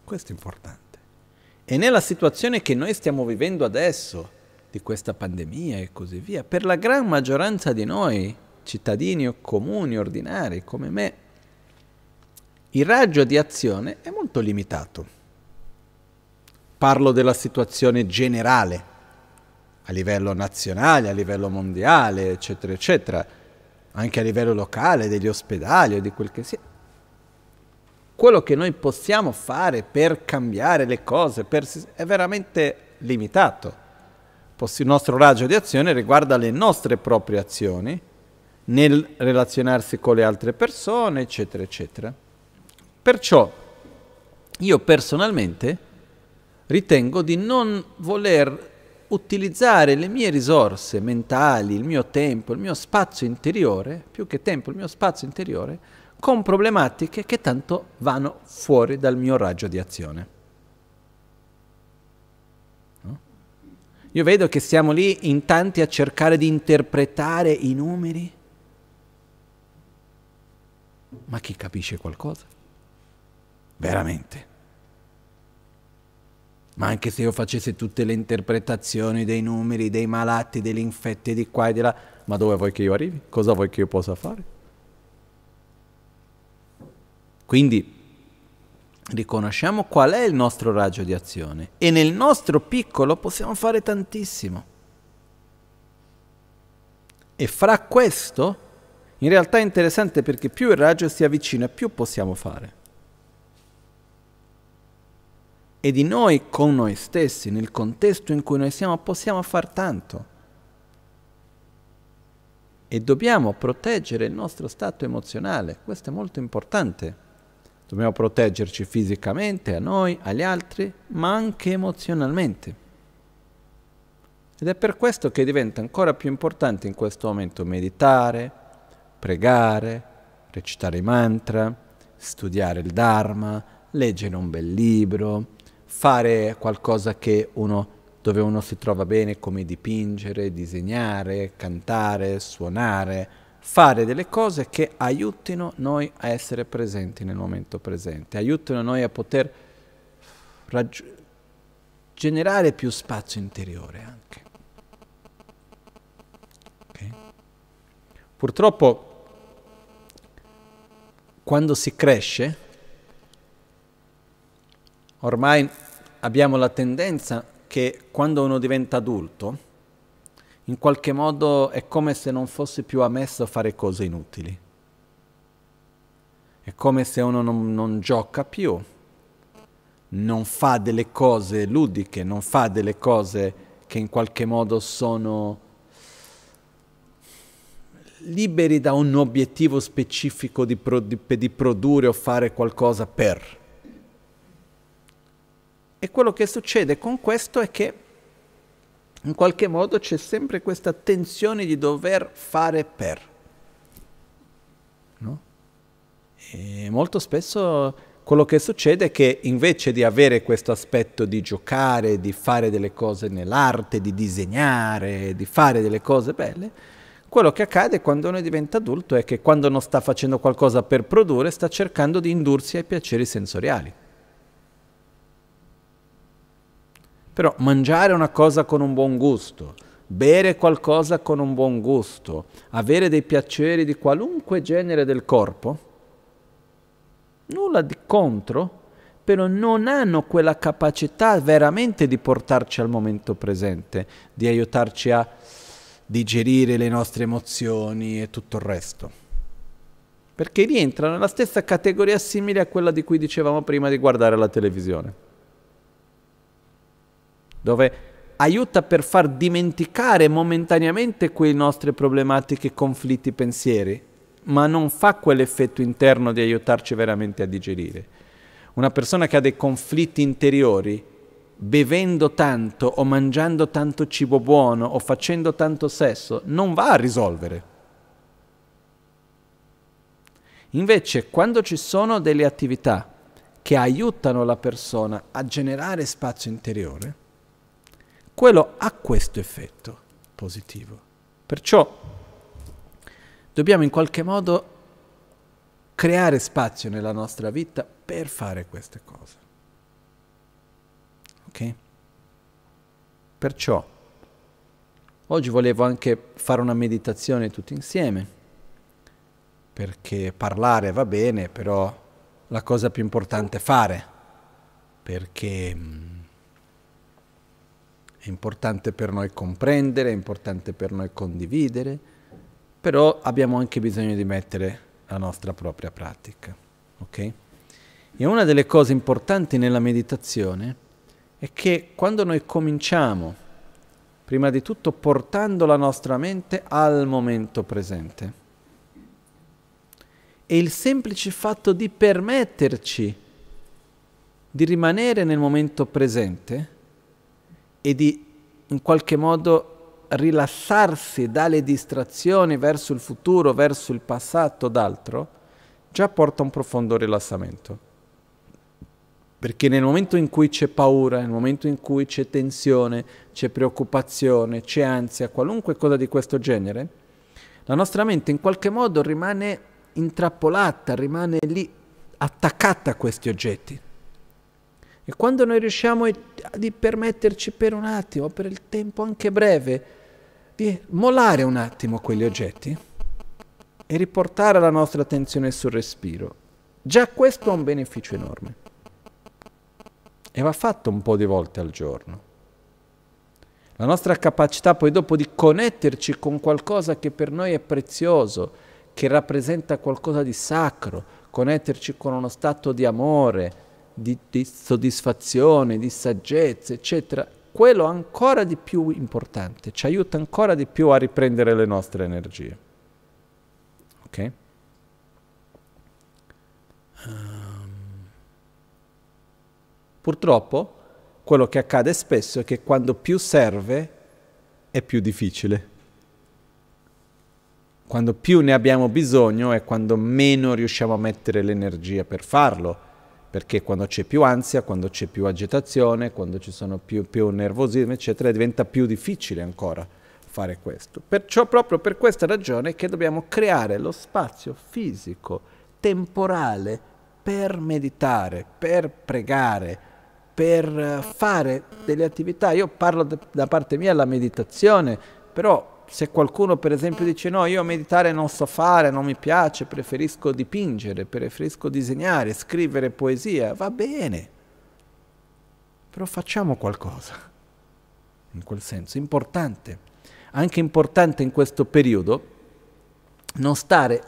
Questo è importante. E nella situazione che noi stiamo vivendo adesso, di questa pandemia e così via, per la gran maggioranza di noi, cittadini o comuni, ordinari come me, il raggio di azione è molto limitato. Parlo della situazione generale, a livello nazionale, a livello mondiale, eccetera, eccetera, anche a livello locale, degli ospedali o di quel che sia. Quello che noi possiamo fare per cambiare le cose per... è veramente limitato. Il nostro raggio di azione riguarda le nostre proprie azioni nel relazionarsi con le altre persone, eccetera, eccetera. Perciò io personalmente ritengo di non voler utilizzare le mie risorse mentali, il mio tempo, il mio spazio interiore, più che tempo, il mio spazio interiore, con problematiche che tanto vanno fuori dal mio raggio di azione. Io vedo che siamo lì in tanti a cercare di interpretare i numeri, ma chi capisce qualcosa? Veramente ma anche se io facessi tutte le interpretazioni dei numeri, dei malati, degli infetti di qua e di là, ma dove vuoi che io arrivi? Cosa vuoi che io possa fare? Quindi riconosciamo qual è il nostro raggio di azione e nel nostro piccolo possiamo fare tantissimo. E fra questo, in realtà è interessante perché più il raggio si avvicina, più possiamo fare e di noi con noi stessi, nel contesto in cui noi siamo, possiamo far tanto. E dobbiamo proteggere il nostro stato emozionale, questo è molto importante. Dobbiamo proteggerci fisicamente, a noi, agli altri, ma anche emozionalmente. Ed è per questo che diventa ancora più importante in questo momento meditare, pregare, recitare i mantra, studiare il Dharma, leggere un bel libro, fare qualcosa che uno, dove uno si trova bene, come dipingere, disegnare, cantare, suonare, fare delle cose che aiutino noi a essere presenti nel momento presente, aiutino noi a poter raggiungere generare più spazio interiore anche. Okay. Purtroppo quando si cresce Ormai abbiamo la tendenza che quando uno diventa adulto, in qualche modo è come se non fosse più ammesso a fare cose inutili. È come se uno non, non gioca più, non fa delle cose ludiche, non fa delle cose che in qualche modo sono liberi da un obiettivo specifico di, pro, di, di produrre o fare qualcosa per e quello che succede con questo è che in qualche modo c'è sempre questa tensione di dover fare per. No? E molto spesso quello che succede è che invece di avere questo aspetto di giocare, di fare delle cose nell'arte, di disegnare, di fare delle cose belle, quello che accade quando uno diventa adulto è che quando non sta facendo qualcosa per produrre sta cercando di indursi ai piaceri sensoriali. Però mangiare una cosa con un buon gusto, bere qualcosa con un buon gusto, avere dei piaceri di qualunque genere del corpo, nulla di contro, però non hanno quella capacità veramente di portarci al momento presente, di aiutarci a digerire le nostre emozioni e tutto il resto. Perché rientrano nella stessa categoria simile a quella di cui dicevamo prima di guardare la televisione dove aiuta per far dimenticare momentaneamente quei nostri problematiche, conflitti, pensieri, ma non fa quell'effetto interno di aiutarci veramente a digerire. Una persona che ha dei conflitti interiori, bevendo tanto o mangiando tanto cibo buono o facendo tanto sesso, non va a risolvere. Invece, quando ci sono delle attività che aiutano la persona a generare spazio interiore, quello ha questo effetto positivo. Perciò dobbiamo in qualche modo creare spazio nella nostra vita per fare queste cose. Ok? Perciò oggi volevo anche fare una meditazione tutti insieme, perché parlare va bene, però la cosa più importante è fare, perché mm, importante per noi comprendere, è importante per noi condividere, però abbiamo anche bisogno di mettere la nostra propria pratica. Okay? E una delle cose importanti nella meditazione è che quando noi cominciamo, prima di tutto portando la nostra mente al momento presente, e il semplice fatto di permetterci di rimanere nel momento presente, e di in qualche modo rilassarsi dalle distrazioni verso il futuro, verso il passato, d'altro, già porta a un profondo rilassamento. Perché nel momento in cui c'è paura, nel momento in cui c'è tensione, c'è preoccupazione, c'è ansia, qualunque cosa di questo genere, la nostra mente in qualche modo rimane intrappolata, rimane lì attaccata a questi oggetti. E quando noi riusciamo a permetterci per un attimo, per il tempo anche breve, di molare un attimo quegli oggetti e riportare la nostra attenzione sul respiro, già questo ha un beneficio enorme. E va fatto un po' di volte al giorno. La nostra capacità poi dopo di connetterci con qualcosa che per noi è prezioso, che rappresenta qualcosa di sacro, connetterci con uno stato di amore, di, di soddisfazione, di saggezza, eccetera, quello ancora di più importante, ci aiuta ancora di più a riprendere le nostre energie. Ok? Ehm, purtroppo quello che accade spesso è che quando più serve è più difficile. Quando più ne abbiamo bisogno è quando meno riusciamo a mettere l'energia per farlo perché quando c'è più ansia, quando c'è più agitazione, quando ci sono più, più nervosismo, eccetera, diventa più difficile ancora fare questo. Perciò proprio per questa ragione che dobbiamo creare lo spazio fisico, temporale, per meditare, per pregare, per fare delle attività. Io parlo da parte mia della meditazione, però se qualcuno per esempio mm. dice no, io meditare non so fare, non mi piace, preferisco dipingere, preferisco disegnare, scrivere poesia, va bene, però facciamo qualcosa, in quel senso, importante. Anche importante in questo periodo non stare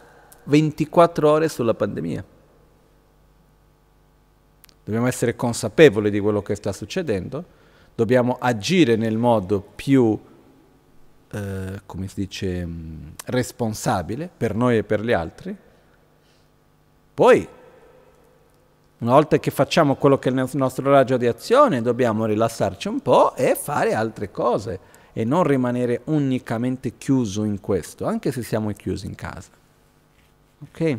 24 ore sulla pandemia. Dobbiamo essere consapevoli di quello che sta succedendo, dobbiamo agire nel modo più eh, come si dice, mm, responsabile per noi e per gli altri. Poi, una volta che facciamo quello che è il nostro raggio di azione, dobbiamo rilassarci un po' e fare altre cose e non rimanere unicamente chiuso in questo, anche se siamo chiusi in casa. Ok?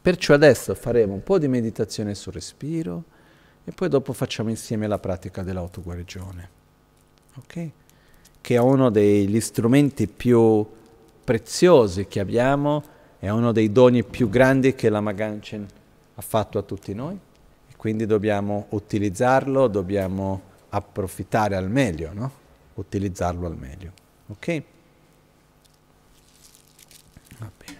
Perciò adesso faremo un po' di meditazione sul respiro e poi dopo facciamo insieme la pratica dell'autoguarigione. Ok? che è uno degli strumenti più preziosi che abbiamo, è uno dei doni più grandi che la Maganchen ha fatto a tutti noi. Quindi dobbiamo utilizzarlo, dobbiamo approfittare al meglio, no? Utilizzarlo al meglio. Ok? Va bene.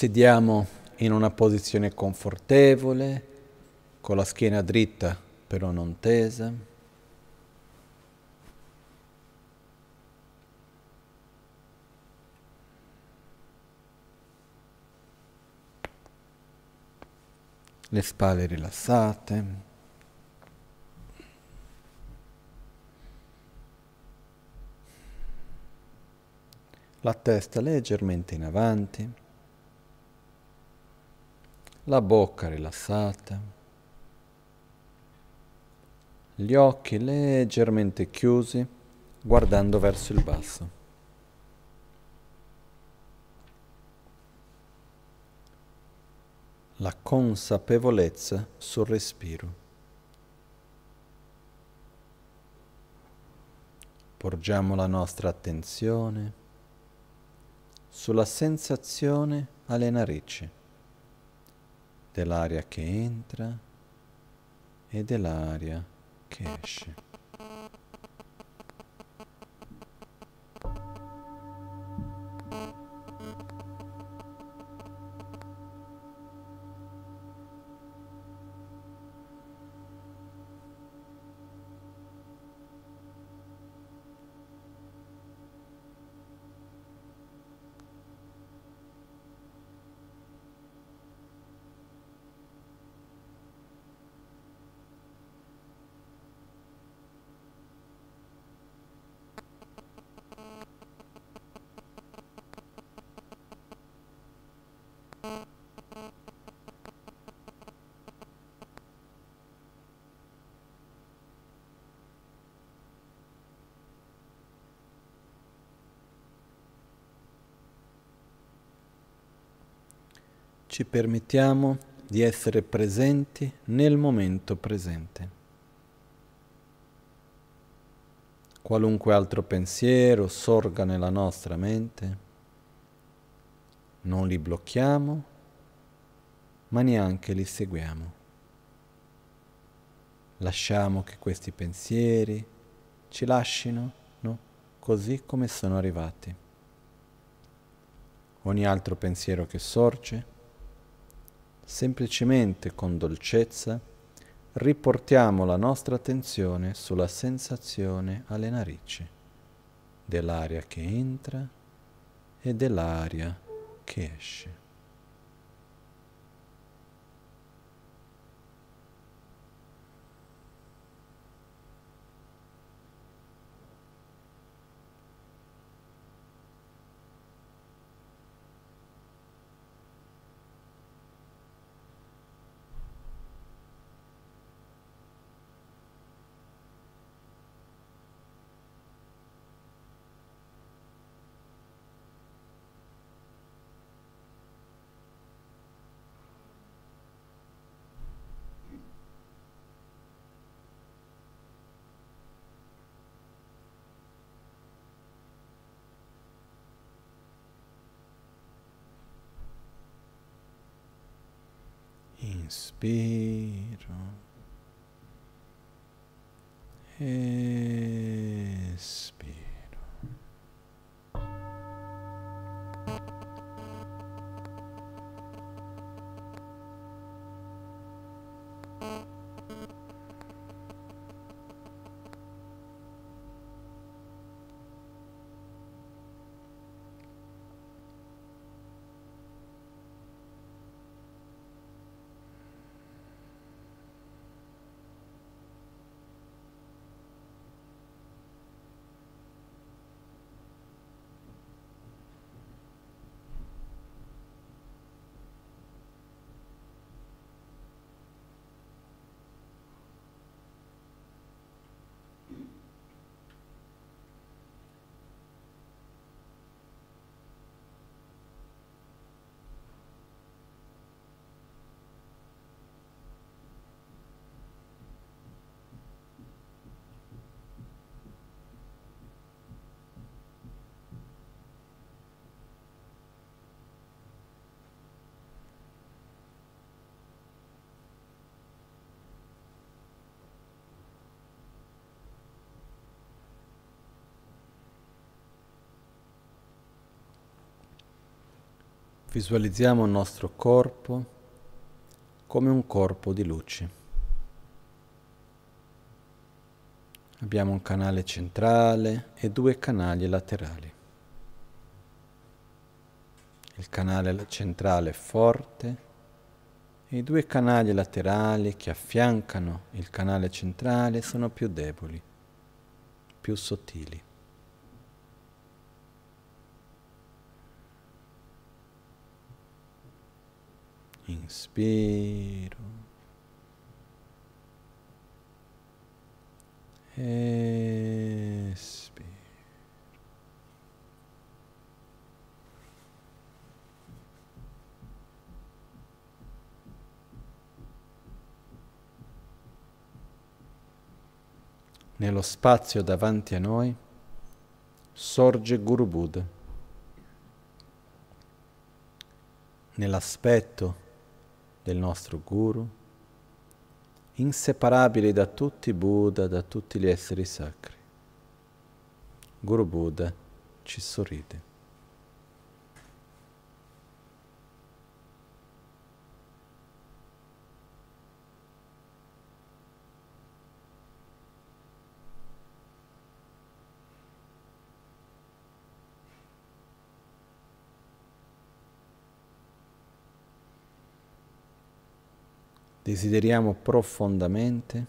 Sediamo in una posizione confortevole, con la schiena dritta però non tesa. Le spalle rilassate. La testa leggermente in avanti la bocca rilassata, gli occhi leggermente chiusi guardando verso il basso. La consapevolezza sul respiro. Porgiamo la nostra attenzione sulla sensazione alle narici dell'aria che entra e dell'aria che esce. ci permettiamo di essere presenti nel momento presente. Qualunque altro pensiero sorga nella nostra mente, non li blocchiamo, ma neanche li seguiamo. Lasciamo che questi pensieri ci lascino no? così come sono arrivati. Ogni altro pensiero che sorge semplicemente con dolcezza, riportiamo la nostra attenzione sulla sensazione alle narici dell'aria che entra e dell'aria che esce. respiro. Hey. Visualizziamo il nostro corpo come un corpo di luci. Abbiamo un canale centrale e due canali laterali. Il canale centrale è forte e i due canali laterali che affiancano il canale centrale sono più deboli, più sottili. Inspiro. Expiro. Nello spazio davanti a noi sorge Guru Buddha. Nell'aspetto del nostro guru, inseparabili da tutti i Buddha, da tutti gli esseri sacri. Guru Buddha ci sorride. desideriamo profondamente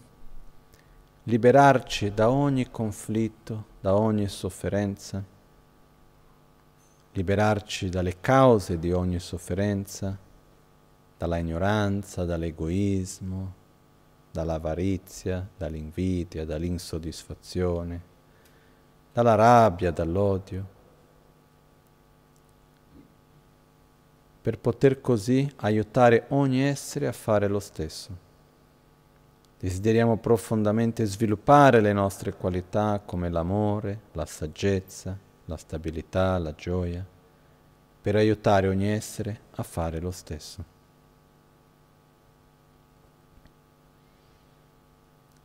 liberarci da ogni conflitto, da ogni sofferenza, liberarci dalle cause di ogni sofferenza, dalla ignoranza, dall'egoismo, dall'avarizia, dall'invidia, dall'insoddisfazione, dalla rabbia, dall'odio. per poter così aiutare ogni essere a fare lo stesso. Desideriamo profondamente sviluppare le nostre qualità come l'amore, la saggezza, la stabilità, la gioia, per aiutare ogni essere a fare lo stesso.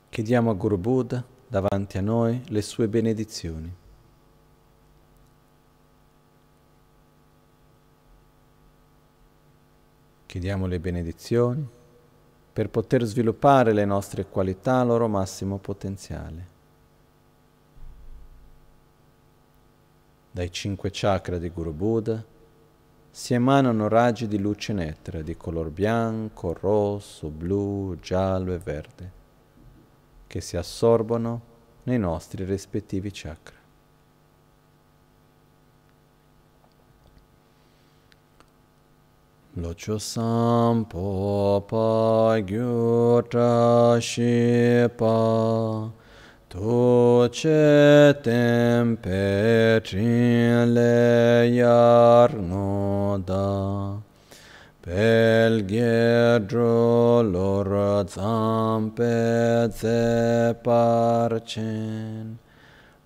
Chiediamo a Guru Buddha davanti a noi le sue benedizioni. Chiediamo le benedizioni per poter sviluppare le nostre qualità al loro massimo potenziale. Dai cinque chakra di Guru Buddha si emanano raggi di luce nettra di color bianco, rosso, blu, giallo e verde che si assorbono nei nostri rispettivi chakra. Locho sampo pa gyuta shipa Tu che tempe Trin le yarno da Pelge dro lor zampe ze parchen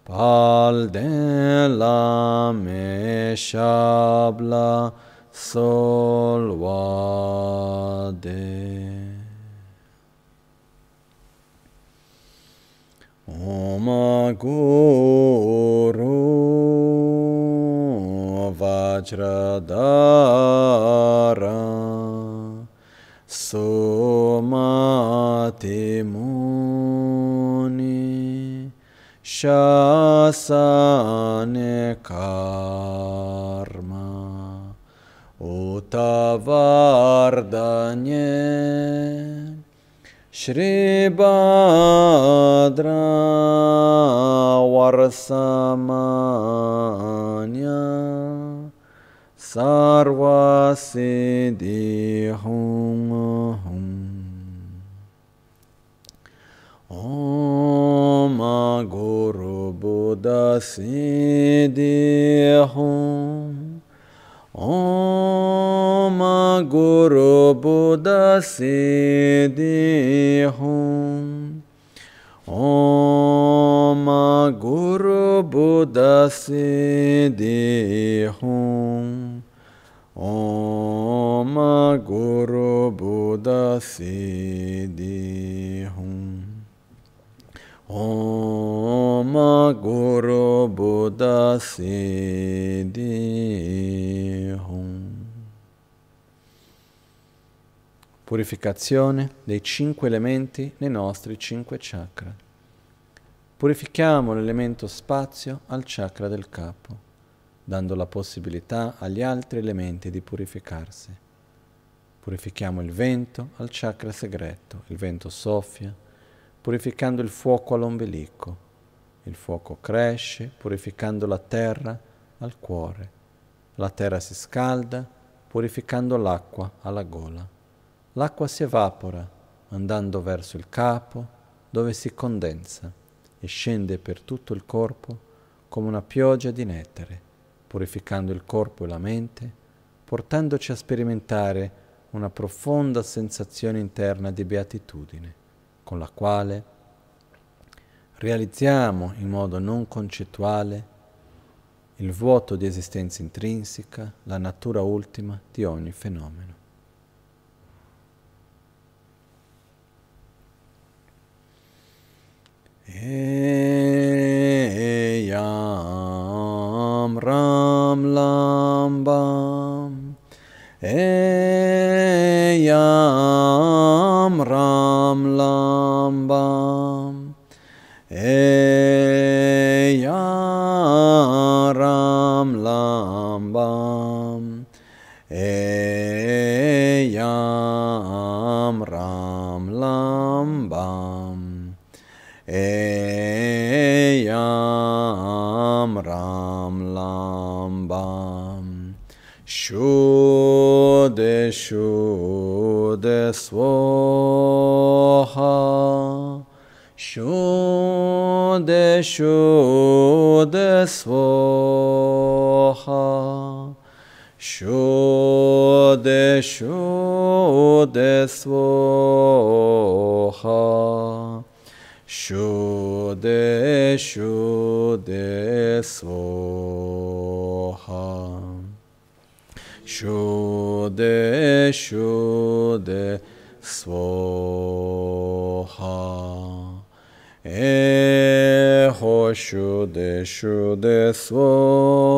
Pal de la me shabla solvade Om Guru Vajradhara Somati Muni Shasane Karma Utavardhanye Shri Badra Varsamanya Sarva Siddhi Hum Hum Om Guru Buddha Om Guru Buddha Siddhi Hum Om Guru Buddha Siddhi Hum Om Guru Buddha Siddhi Hum Om Guru Buddha Hum. Purificazione dei cinque elementi nei nostri cinque chakra. Purifichiamo l'elemento spazio al chakra del capo, dando la possibilità agli altri elementi di purificarsi. Purifichiamo il vento al chakra segreto, il vento soffia, purificando il fuoco all'ombelico. Il fuoco cresce, purificando la terra al cuore. La terra si scalda, purificando l'acqua alla gola. L'acqua si evapora, andando verso il capo, dove si condensa e scende per tutto il corpo come una pioggia di nettere, purificando il corpo e la mente, portandoci a sperimentare una profonda sensazione interna di beatitudine con la quale realizziamo in modo non concettuale il vuoto di esistenza intrinseca, la natura ultima di ogni fenomeno. E desho desvoha sho desho desvoha sho desho desvoha Eho shude shude svoha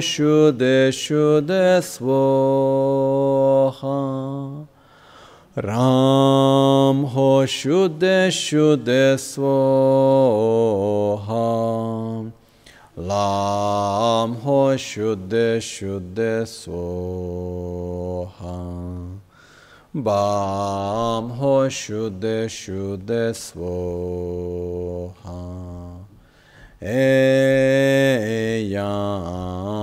Shuddhe Shuddhe Swaha Ram Ho Shuddhe Shuddhe Swaha Lam Ho Shuddhe Shuddhe Swaha Bam Ho Shuddhe Shuddhe Swaha Eyam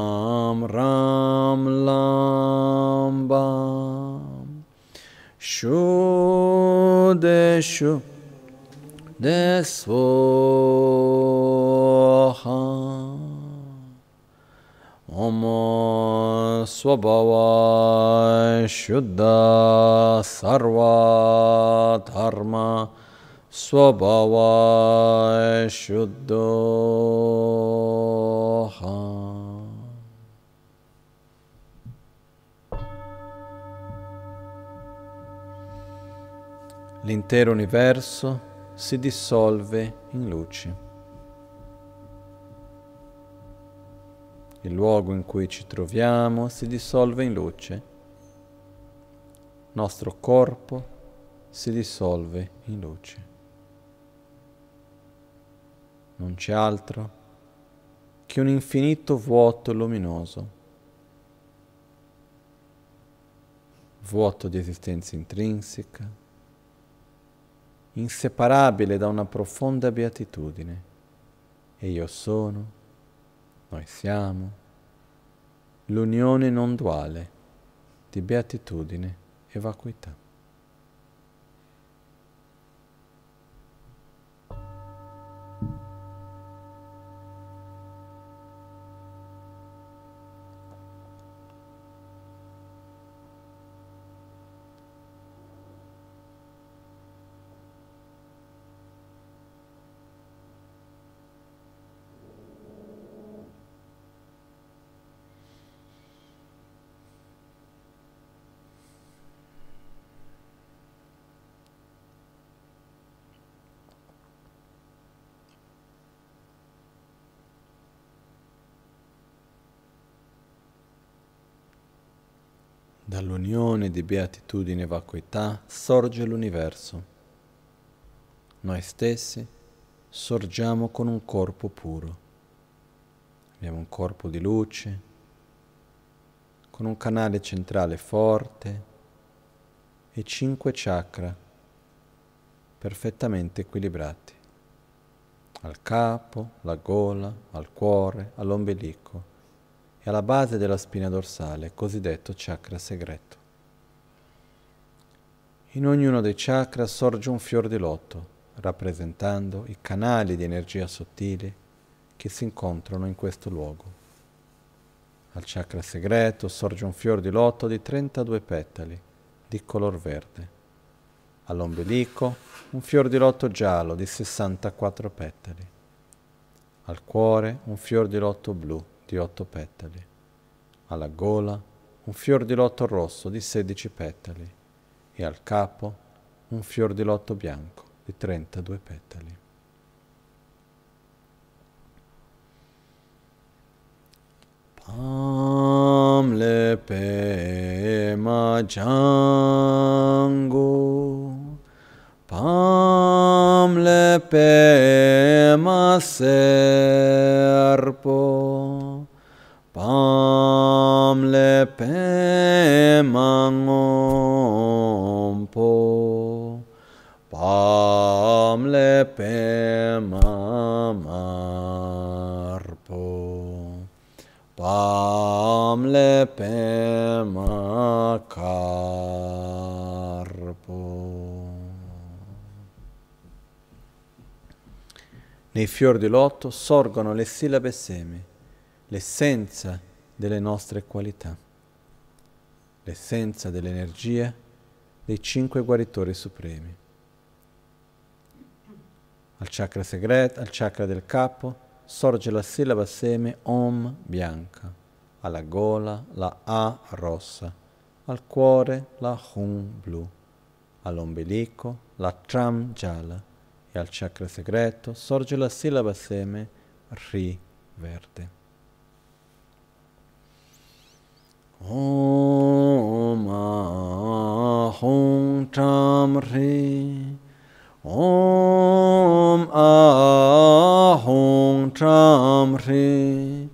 Ram Lam Bam Shu De Shu De Svoha Om Swabhava Shuddha Sarva Dharma स्वभावाशुद्धोऽहम् L'intero universo si dissolve in luce. Il luogo in cui ci troviamo si dissolve in luce. Il nostro corpo si dissolve in luce. Non c'è altro che un infinito vuoto luminoso. vuoto di esistenza intrinseca, inseparabile da una profonda beatitudine. E io sono, noi siamo, l'unione non duale di beatitudine e vacuità. Dall'unione di beatitudine e vacuità sorge l'universo. Noi stessi sorgiamo con un corpo puro. Abbiamo un corpo di luce, con un canale centrale forte e cinque chakra perfettamente equilibrati al capo, alla gola, al cuore, all'ombelico e alla base della spina dorsale, cosiddetto chakra segreto. In ognuno dei chakra sorge un fior di lotto, rappresentando i canali di energia sottili che si incontrano in questo luogo. Al chakra segreto sorge un fior di lotto di 32 petali di color verde. All'ombelico un fior di lotto giallo di 64 petali. Al cuore un fior di lotto blu di otto petali. Alla gola un fior di lotto rosso di sedici petali e al capo un fior di lotto bianco di trentadue petali. Pam le ma jango Pam le ma serpo Pam le pe po. Pam le pe po. Pam le pe makar po. Nei fior di lotto sorgono le sillabe semi l'essenza delle nostre qualità, l'essenza dell'energia dei cinque guaritori supremi. Al chakra segreto, al chakra del capo, sorge la sillaba seme Om bianca, alla gola la A rossa, al cuore la Hum blu, all'ombelico la Tram gialla e al chakra segreto sorge la sillaba seme Ri verde. Om Ah Hong Tam Re Om Ah Hong Tam Re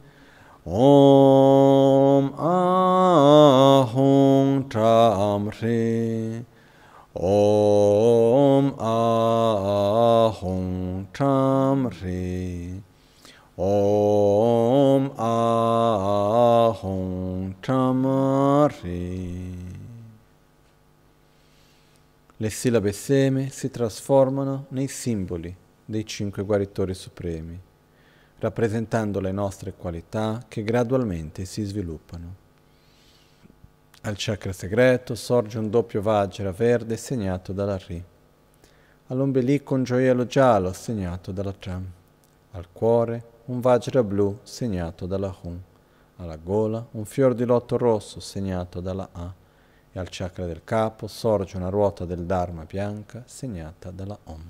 Om Ah Hong Tam Re Om Ah Hong Tam Re Om Ah Hong Kamari. Le sillabe seme si trasformano nei simboli dei cinque guaritori supremi, rappresentando le nostre qualità che gradualmente si sviluppano. Al chakra segreto sorge un doppio vajra verde segnato dalla Ri, all'ombelico un gioiello giallo segnato dalla Tram, al cuore un vajra blu segnato dalla Hun alla gola un fior di lotto rosso segnato dalla A e al chakra del capo sorge una ruota del Dharma bianca segnata dalla Om.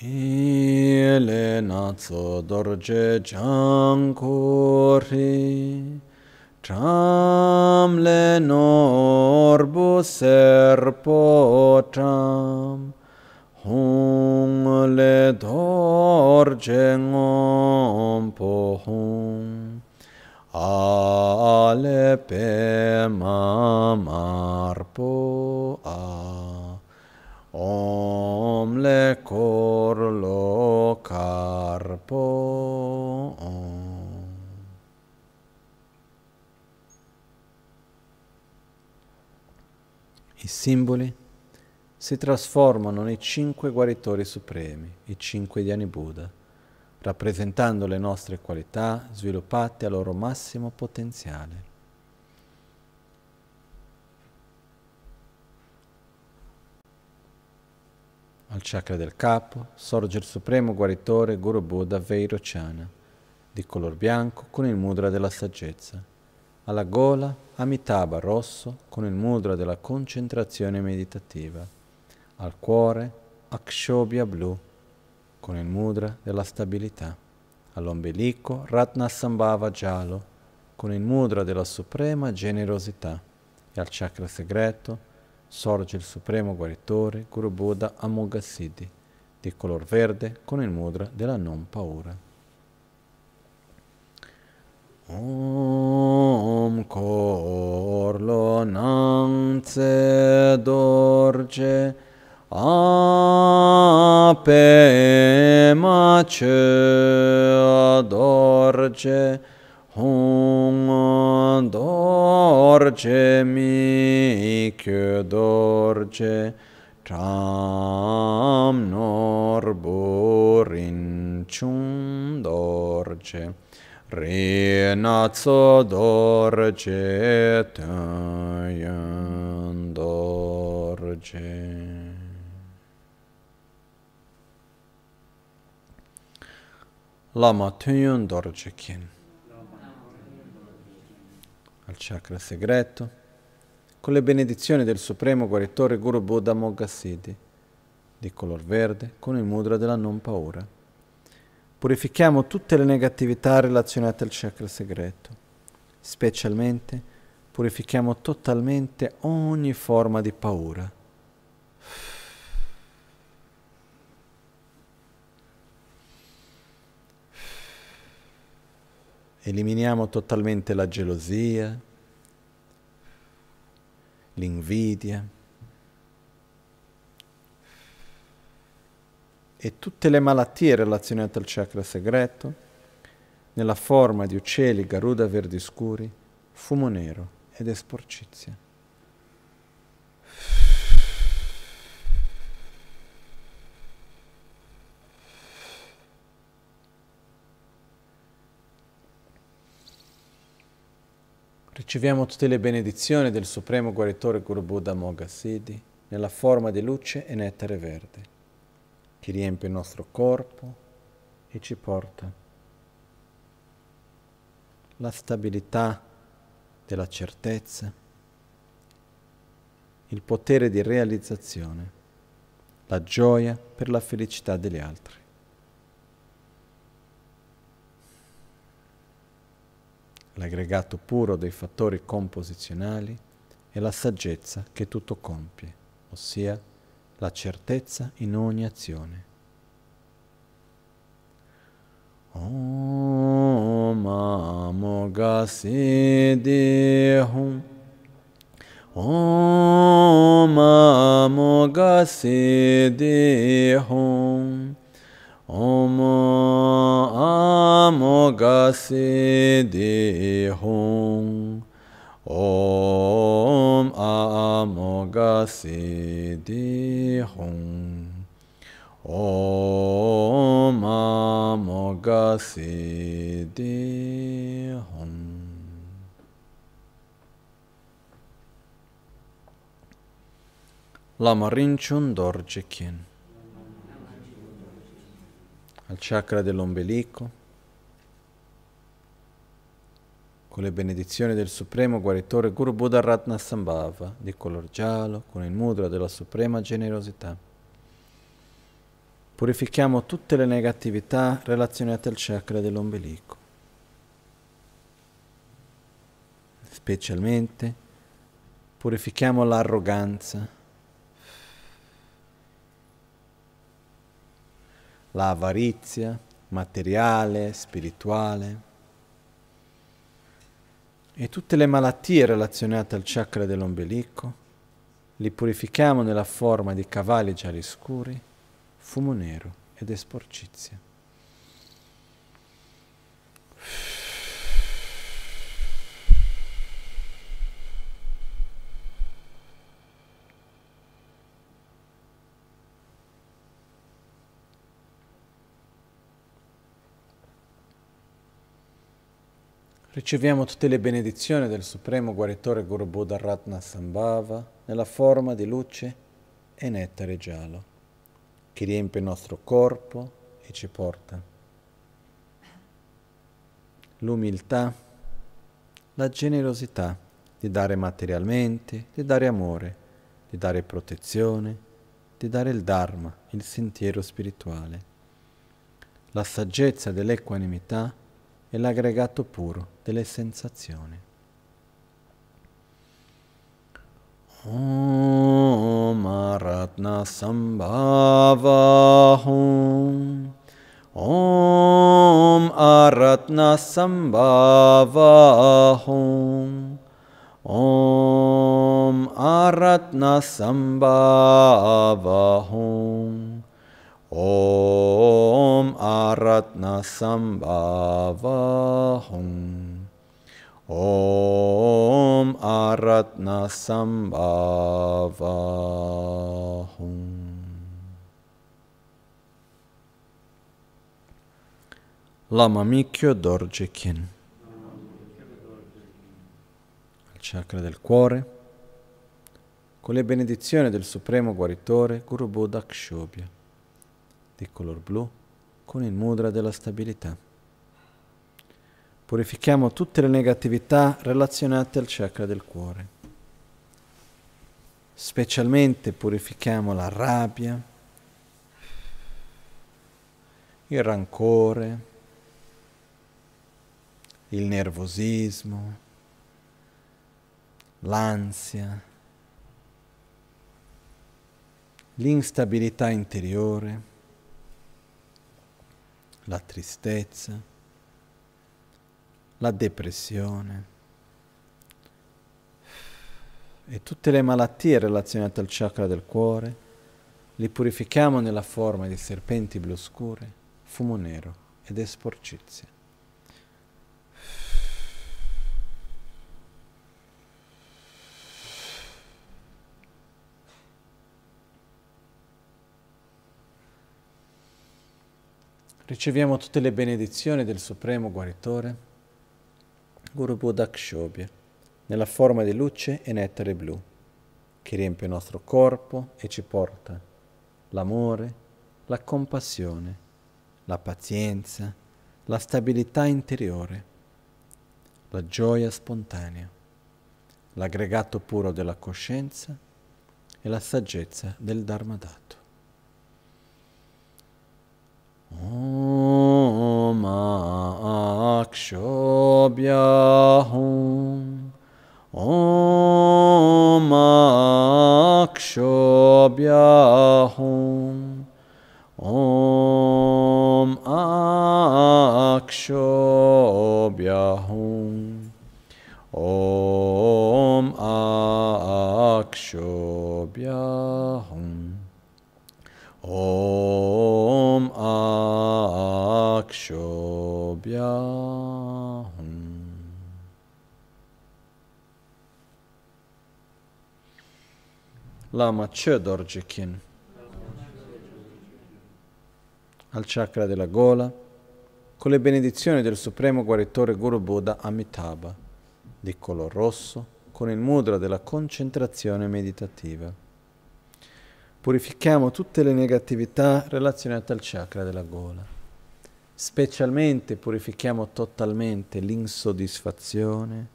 Rile nazo dorje jankori Tram le norbu serpo tram Hong le dor cheng om po hong a le pe ma mar po a om le cor lo car po om. I simboli si trasformano nei cinque guaritori supremi, i cinque Diani Buddha, rappresentando le nostre qualità sviluppate al loro massimo potenziale. Al chakra del capo sorge il supremo guaritore Guru Buddha Veirochana, di color bianco con il mudra della saggezza. Alla gola Amitabha rosso con il mudra della concentrazione meditativa al cuore Akshobhya blu con il mudra della stabilità, all'ombelico Ratnasambhava giallo con il mudra della suprema generosità e al chakra segreto sorge il supremo guaritore Guru Buddha Amoghasiddhi di color verde con il mudra della non paura. Om Korlo Nang Tse Dorje Ape ma ce dorce hung dorce mi che dorce tam nor burin chun dorce rinazzo dorce tayan dorce Lama Tunyun Dorjekin, al chakra segreto, con le benedizioni del Supremo Guaritore Guru Buddha Moggassidi, di color verde, con il mudra della non paura. Purifichiamo tutte le negatività relazionate al chakra segreto, specialmente purifichiamo totalmente ogni forma di paura Eliminiamo totalmente la gelosia, l'invidia e tutte le malattie relazionate al chakra segreto nella forma di uccelli, garuda verdi scuri, fumo nero ed esporcizia. Riceviamo tutte le benedizioni del Supremo Guaritore Guru Buddha Moga Siddhi nella forma di luce e nettare verde, che riempie il nostro corpo e ci porta la stabilità della certezza, il potere di realizzazione, la gioia per la felicità degli altri. l'aggregato puro dei fattori composizionali è la saggezza che tutto compie, ossia la certezza in ogni azione. Om Amogasidihum Om Hum Omo amogasi di hong. Om amogasi di hong. Om amogasi di hong. Lama Rinchen Dorje Kyen al chakra dell'ombelico, con le benedizioni del Supremo Guaritore Guru Buddha Ratnasambhava di color giallo, con il mudra della Suprema Generosità. Purifichiamo tutte le negatività relazionate al chakra dell'ombelico, specialmente purifichiamo l'arroganza l'avarizia materiale, spirituale e tutte le malattie relazionate al chakra dell'ombelico, li purifichiamo nella forma di cavalli gialli scuri, fumo nero ed esporcizia. Riceviamo tutte le benedizioni del Supremo Guaritore Guru Buddha Ratna Sambhava nella forma di luce e nettare giallo che riempie il nostro corpo e ci porta. L'umiltà, la generosità di dare materialmente, di dare amore, di dare protezione, di dare il Dharma, il sentiero spirituale. La saggezza dell'equanimità e l'aggregato puro delle sensazioni. ॐ रत्नसम्भावाहुं ॐ अरत्नसम्भावाहुं ॐ अरत्नसम्भावाहुं ॐ अरत्नसम्भावाहुं Om Aratna Sambhavahum. Lamamikyo Dorje Kien. Al chakra del cuore, con le benedizioni del Supremo Guaritore Guru Buddha Kshobhya, di color blu, con il mudra della stabilità. Purifichiamo tutte le negatività relazionate al chakra del cuore. Specialmente purifichiamo la rabbia, il rancore, il nervosismo, l'ansia, l'instabilità interiore, la tristezza la depressione e tutte le malattie relazionate al chakra del cuore, li purifichiamo nella forma di serpenti blu scure, fumo nero ed esporcizia. Riceviamo tutte le benedizioni del Supremo Guaritore Gurubu Dakshobhya, nella forma di luce e nettare blu, che riempie il nostro corpo e ci porta l'amore, la compassione, la pazienza, la stabilità interiore, la gioia spontanea, l'aggregato puro della coscienza e la saggezza del Dharmadato. Oh. akshobhyahum Om akshobhyahum Om akshobhyahum Om akshobhyahum Om akshobhyahum क्षोभ्याहम् Lama Kin al chakra della gola con le benedizioni del supremo guaritore Guru Buddha Amitabha di color rosso con il mudra della concentrazione meditativa. Purifichiamo tutte le negatività relazionate al chakra della gola specialmente purifichiamo totalmente l'insoddisfazione,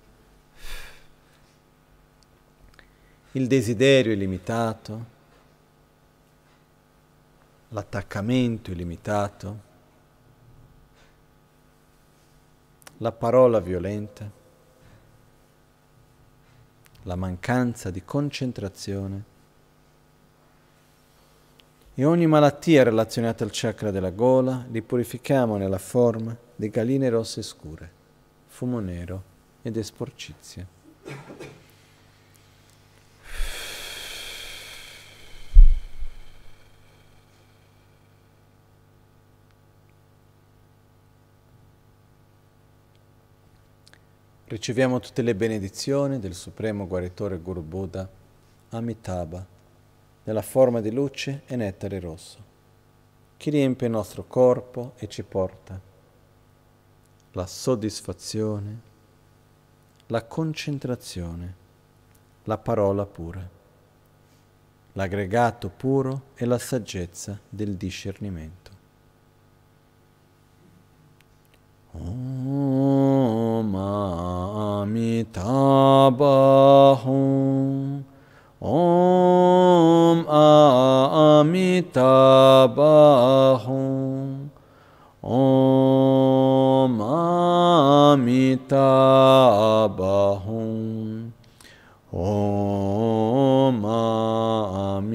il desiderio illimitato, l'attaccamento illimitato, la parola violenta, la mancanza di concentrazione e ogni malattia relazionata al chakra della gola li purifichiamo nella forma di galline rosse scure, fumo nero ed esporcizia. Riceviamo tutte le benedizioni del Supremo Guaritore Guru Buddha, Amitabha, nella forma di luce e nettare rosso, che riempie il nostro corpo e ci porta la soddisfazione, la concentrazione, la parola pura, l'aggregato puro e la saggezza del discernimento. Om Amitabha Hum ॐ आमिताबाहुं ॐ आमिताबाहुं ॐ आमिताबाहुं ॐ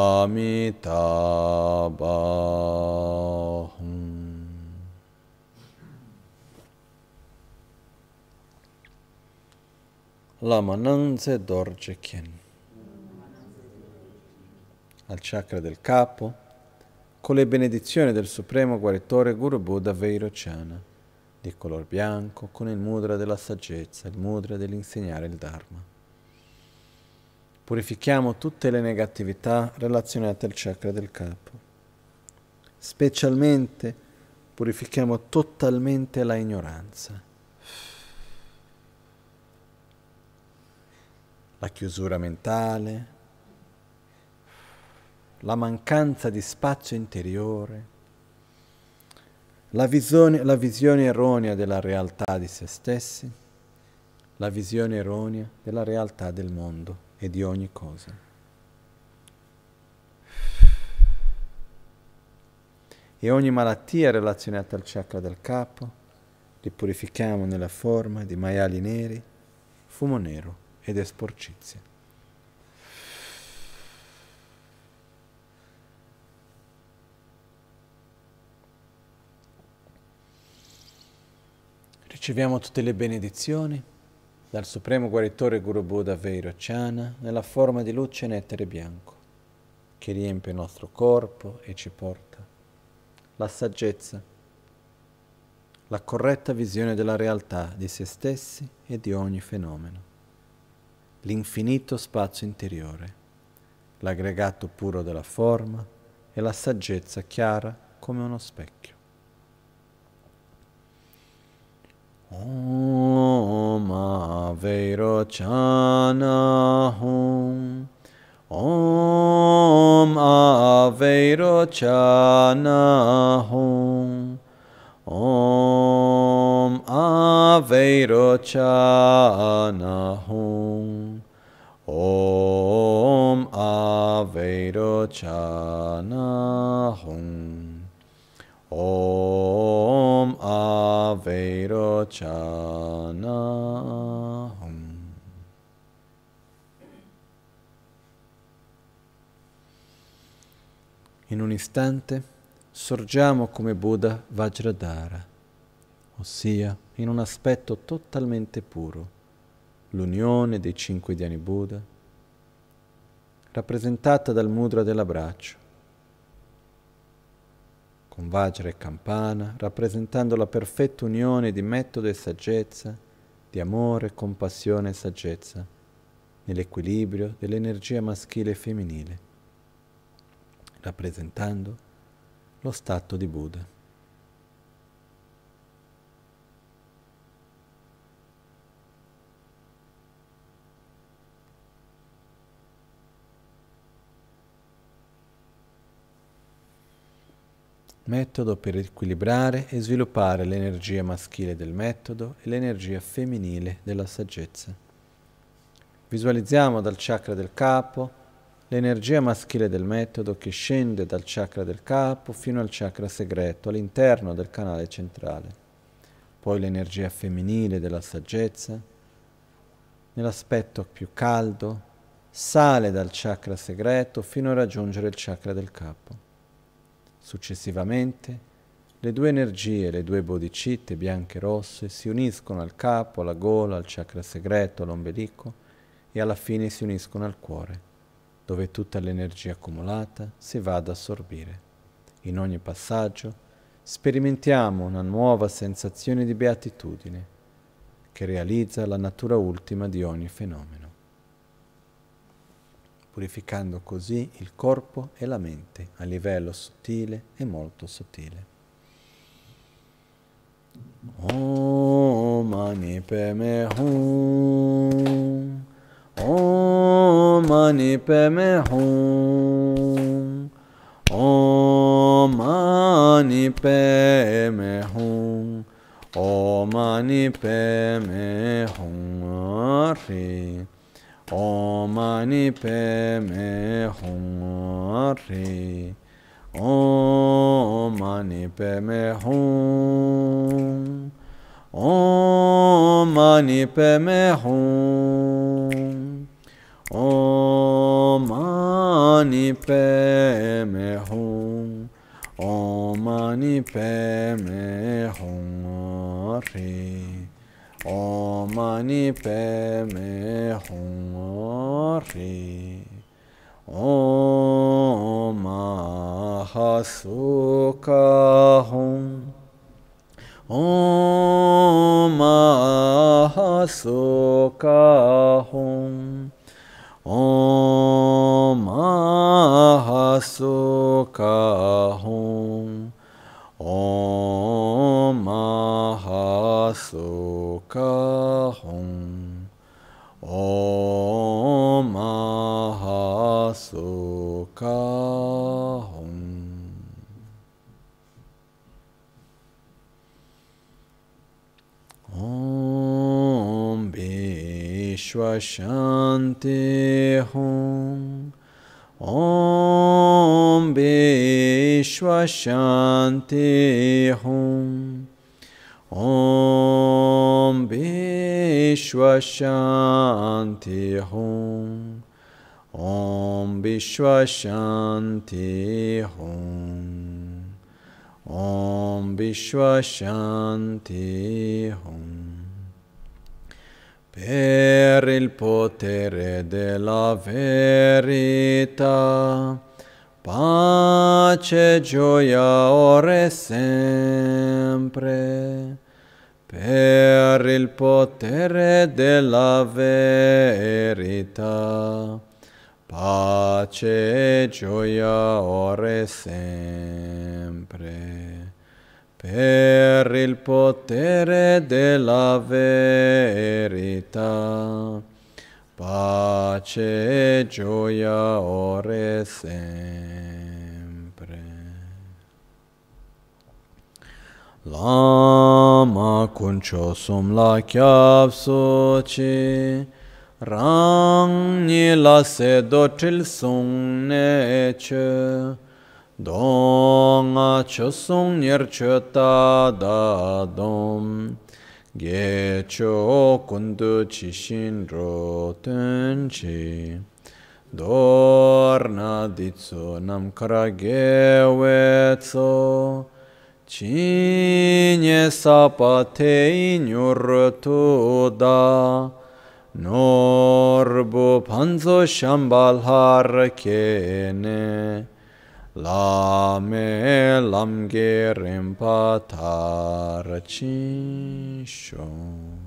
आमिताबाहुं Lama Nanze Dorje Kien. Al chakra del capo, con le benedizioni del Supremo Guaritore Guru Buddha Veirocana, di color bianco, con il mudra della saggezza, il mudra dell'insegnare il Dharma. Purifichiamo tutte le negatività relazionate al chakra del capo. Specialmente purifichiamo totalmente la ignoranza la chiusura mentale, la mancanza di spazio interiore, la visione, la visione erronea della realtà di se stessi, la visione erronea della realtà del mondo e di ogni cosa. e ogni malattia relazionata al chakra del capo, li purifichiamo nella forma di maiali neri, fumo nero ed è sporcizia. Riceviamo tutte le benedizioni dal Supremo Guaritore Guru Buddha Vairocciana nella forma di luce nettere bianco che riempie il nostro corpo e ci porta la saggezza, la corretta visione della realtà di se stessi e di ogni fenomeno l'infinito spazio interiore, l'aggregato puro della forma e la saggezza chiara come uno specchio. Om Aveirochanahum Om Aveirochanahum Om Om Aveirochanahum Om Aveirochanahum Om Aveirochanahum In un istante sorgiamo come Buddha Vajradhara ossia in un aspetto totalmente puro, l'unione dei cinque diani Buddha, rappresentata dal mudra dell'abbraccio, con Vajra e Campana, rappresentando la perfetta unione di metodo e saggezza, di amore, compassione e saggezza, nell'equilibrio dell'energia maschile e femminile, rappresentando lo stato di Buddha. metodo per equilibrare e sviluppare l'energia maschile del metodo e l'energia femminile della saggezza. Visualizziamo dal chakra del capo l'energia maschile del metodo che scende dal chakra del capo fino al chakra segreto all'interno del canale centrale, poi l'energia femminile della saggezza, nell'aspetto più caldo, sale dal chakra segreto fino a raggiungere il chakra del capo. Successivamente, le due energie, le due bodhicitte bianche e rosse, si uniscono al capo, alla gola, al chakra segreto, all'ombelico e alla fine si uniscono al cuore, dove tutta l'energia accumulata si va ad assorbire. In ogni passaggio sperimentiamo una nuova sensazione di beatitudine che realizza la natura ultima di ogni fenomeno purificando così il corpo e la mente a livello sottile e molto sottile. Om Mani Padme Hum Om Mani Padme Hum Om Mani Padme Hum Om Mani Padme Hum Hare Om mani padme hum re. Om mani padme hum. Om mani padme hum. Om mani padme hum. Om mani padme hum re. Omani peme honri Oma hasuka hum Oma hasuka hum Oma hasuka hum Om Mahasoka Om Mahasoka Om Vishwa Shanti Om Vishwashanti Hum. Om Vishwashanti Hum. Om Vishwashanti Hum. Om Vishwashanti Hum. per il potere della verità. Pace, gioia, ora e sempre, per il potere della verità. Pace, gioia, ora e sempre per il potere della verità. Pace e gioia ore sempre. Lama kuncho sum la chiav soci, rang ni la sedo til sung nece, dong a cho song nyer cho ta da dom ge cho kun du chi shin ro ten chi dorna di tso nam kara ge we tso chi nye sa pa te nyur tu da nor bu panzo shambal har ke kene Lame lamge rinpa tarachin shon.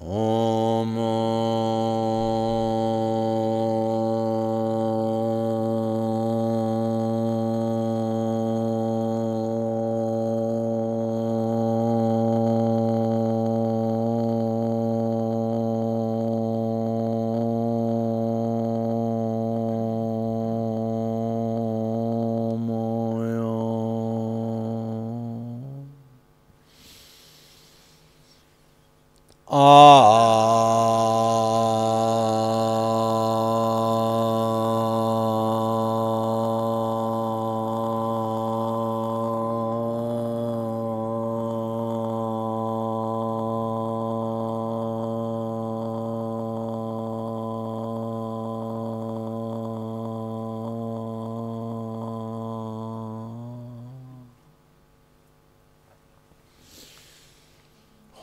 Om. Ah.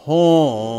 Oh.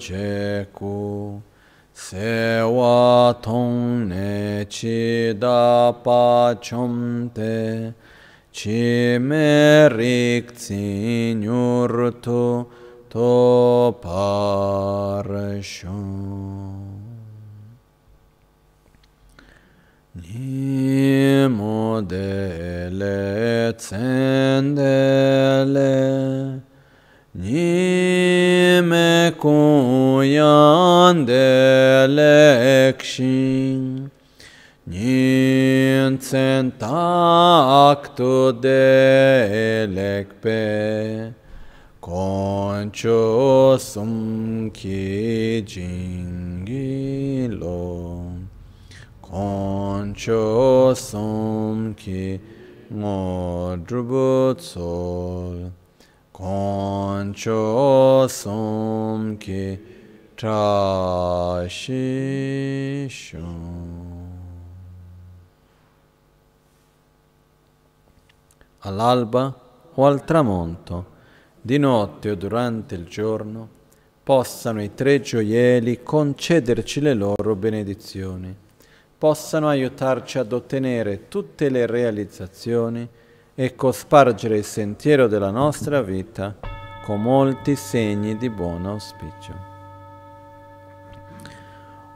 je ku se wa thong ne chi da pa chom mo drubu tsol All'alba o al tramonto, di notte o durante il giorno, possano i tre gioielli concederci le loro benedizioni possano aiutarci ad ottenere tutte le realizzazioni e cospargere il sentiero della nostra vita con molti segni di buon auspicio.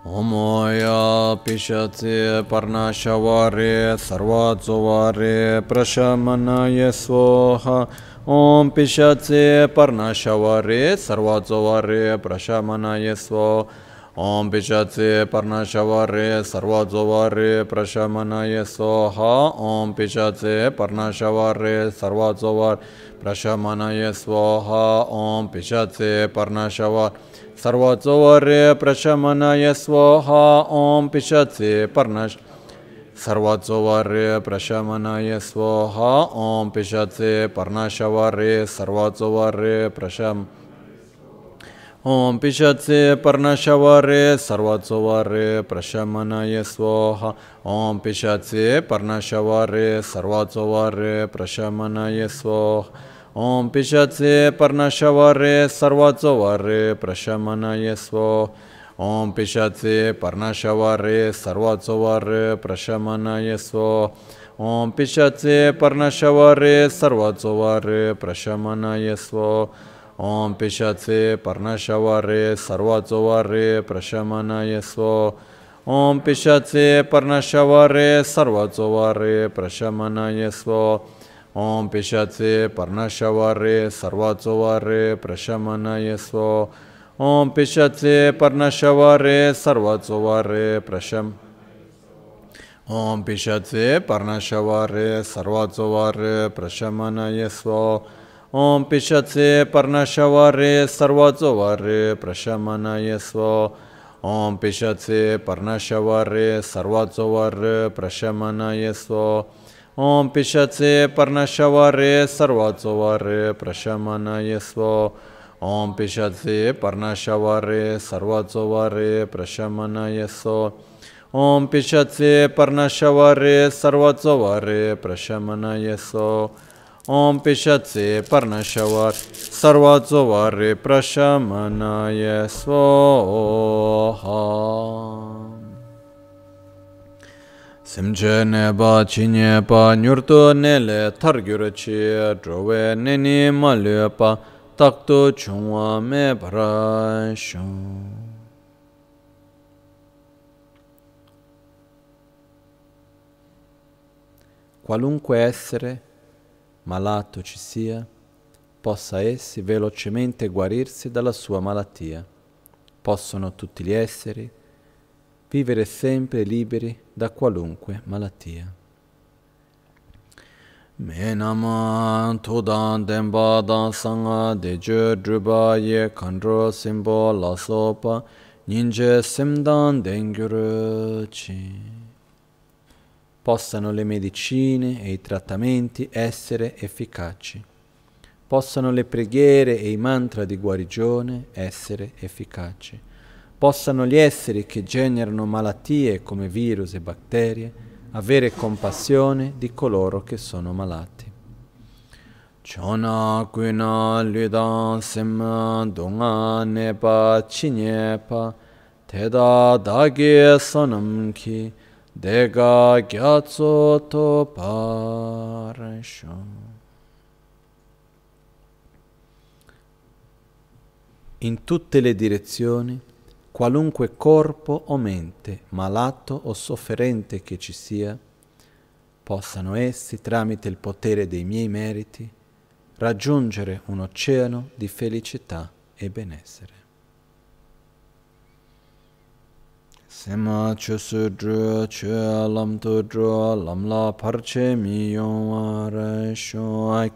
Омоя пишати парнашавари сарвацувари прашаманая своха Om пишати парнашавари сарвацувари прашаманая своха ओम पिशाचे पर्णशवारे सर्वाचोवारे प्रशमनय स्वाहा ओम पिशाचे पर्णशवारे सर्वाचोवार प्रशमनय स्वाहा ओम पिशाचे पर्णशवार सर्वाचोवारे प्रशमनय स्वाहा ओम पिशाचे पर्णश सर्वाचोवार्य प्रशमनाय स्वाहा ओम पिशाचे पर्णाशवार्य सर्वाचोवार्य प्रशम ॐ पिशत्से पर्णशवरे सर्वत्सवरे प्रशमनय स्वाहा ॐ पिशत्से पर्णशवरे सर्वत्सवरे प्रशमनय स्वाहा ॐ पिशत्से पर्णशवरे सर्वत्सवरे प्रशमनय स्वाहा ॐ पिशत्से पर्णशवरे सर्वत्सवरे प्रशमनय स्वाहा ॐ पिशत्से पर्णशवरे सर्वत्सवरे प्रशमनय स्वाहा ओम पिशाचे पर्णशवरे सर्वचोवरे स्व ओम पिशाचे पर्णशवरे सर्वचोवरे स्व ओम पिशाचे पर्णशवरे सर्वचोवरे स्व ओम पिशाचे पर्णशवरे सर्वचोवरे प्रशम ओम पिशाचे पर्णशवरे सर्वचोवरे स्व ओम पिशत्से पर्णशवरे सर्वचोवरे प्रशमनयस्व ओम पिशत्से पर्णशवरे सर्वचोवरे स्व ओम पिशत्से पर्णशवरे सर्वचोवरे प्रशमनयस्व ओम पिशत्से पर्णशवरे सर्वचोवरे प्रशमनयस्व ओम पिशत्से पर्णशवरे सर्वचोवरे प्रशमनयस्व ॐ पिशत्से पर्णशवर् सर्वाचो वर्रे प्रशमनाय स्वाहा Simche neba chi nyepa nyurto nele targyurachi Drove nini malyopa takto chungwa me parashun Qualunque essere malato ci sia, possa essi velocemente guarirsi dalla sua malattia. Possono tutti gli esseri vivere sempre liberi da qualunque malattia. Menaman tudan denpa dan sanga deje drupa ye kandro simbo la sopa ninje simdan dengyuru chi possano le medicine e i trattamenti essere efficaci, possano le preghiere e i mantra di guarigione essere efficaci, possano gli esseri che generano malattie come virus e batterie avere compassione di coloro che sono malati. Chona kuina lidan sima dunga nepa chinyepa teda dagi sonam ki Dega gyatsoto parasho. In tutte le direzioni, qualunque corpo o mente, malato o sofferente che ci sia, possano essi, tramite il potere dei miei meriti, raggiungere un oceano di felicità e benessere. Sema chusu dhru chu alam tu dhru alam la parche mi yong ware shuwa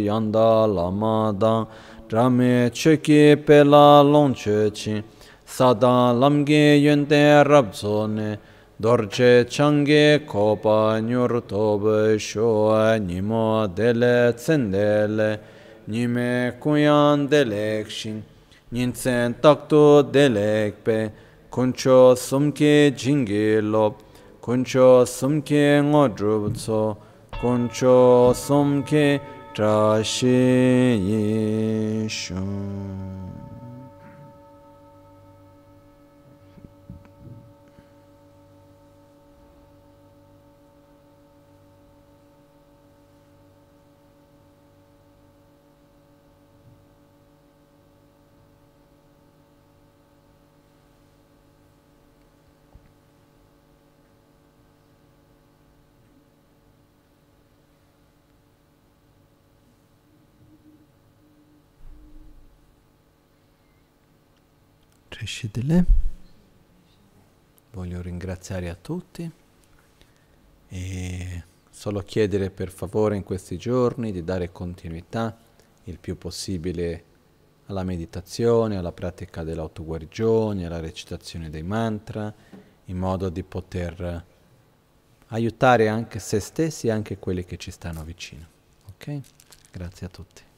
yanda lama dang drame chuki pe la long sada lamge ge yun te rab zo ne dorje chang ge ko pa nyur dele tsen Nime ni me kuyan delek shing kuncho sumke jingi lop, kuncho sumke ngodrub kuncho sumke trashe yishun. Rishidile. Voglio ringraziare a tutti e solo chiedere per favore in questi giorni di dare continuità il più possibile alla meditazione, alla pratica dell'autoguarigione, alla recitazione dei mantra, in modo di poter aiutare anche se stessi e anche quelli che ci stanno vicino. Ok? Grazie a tutti.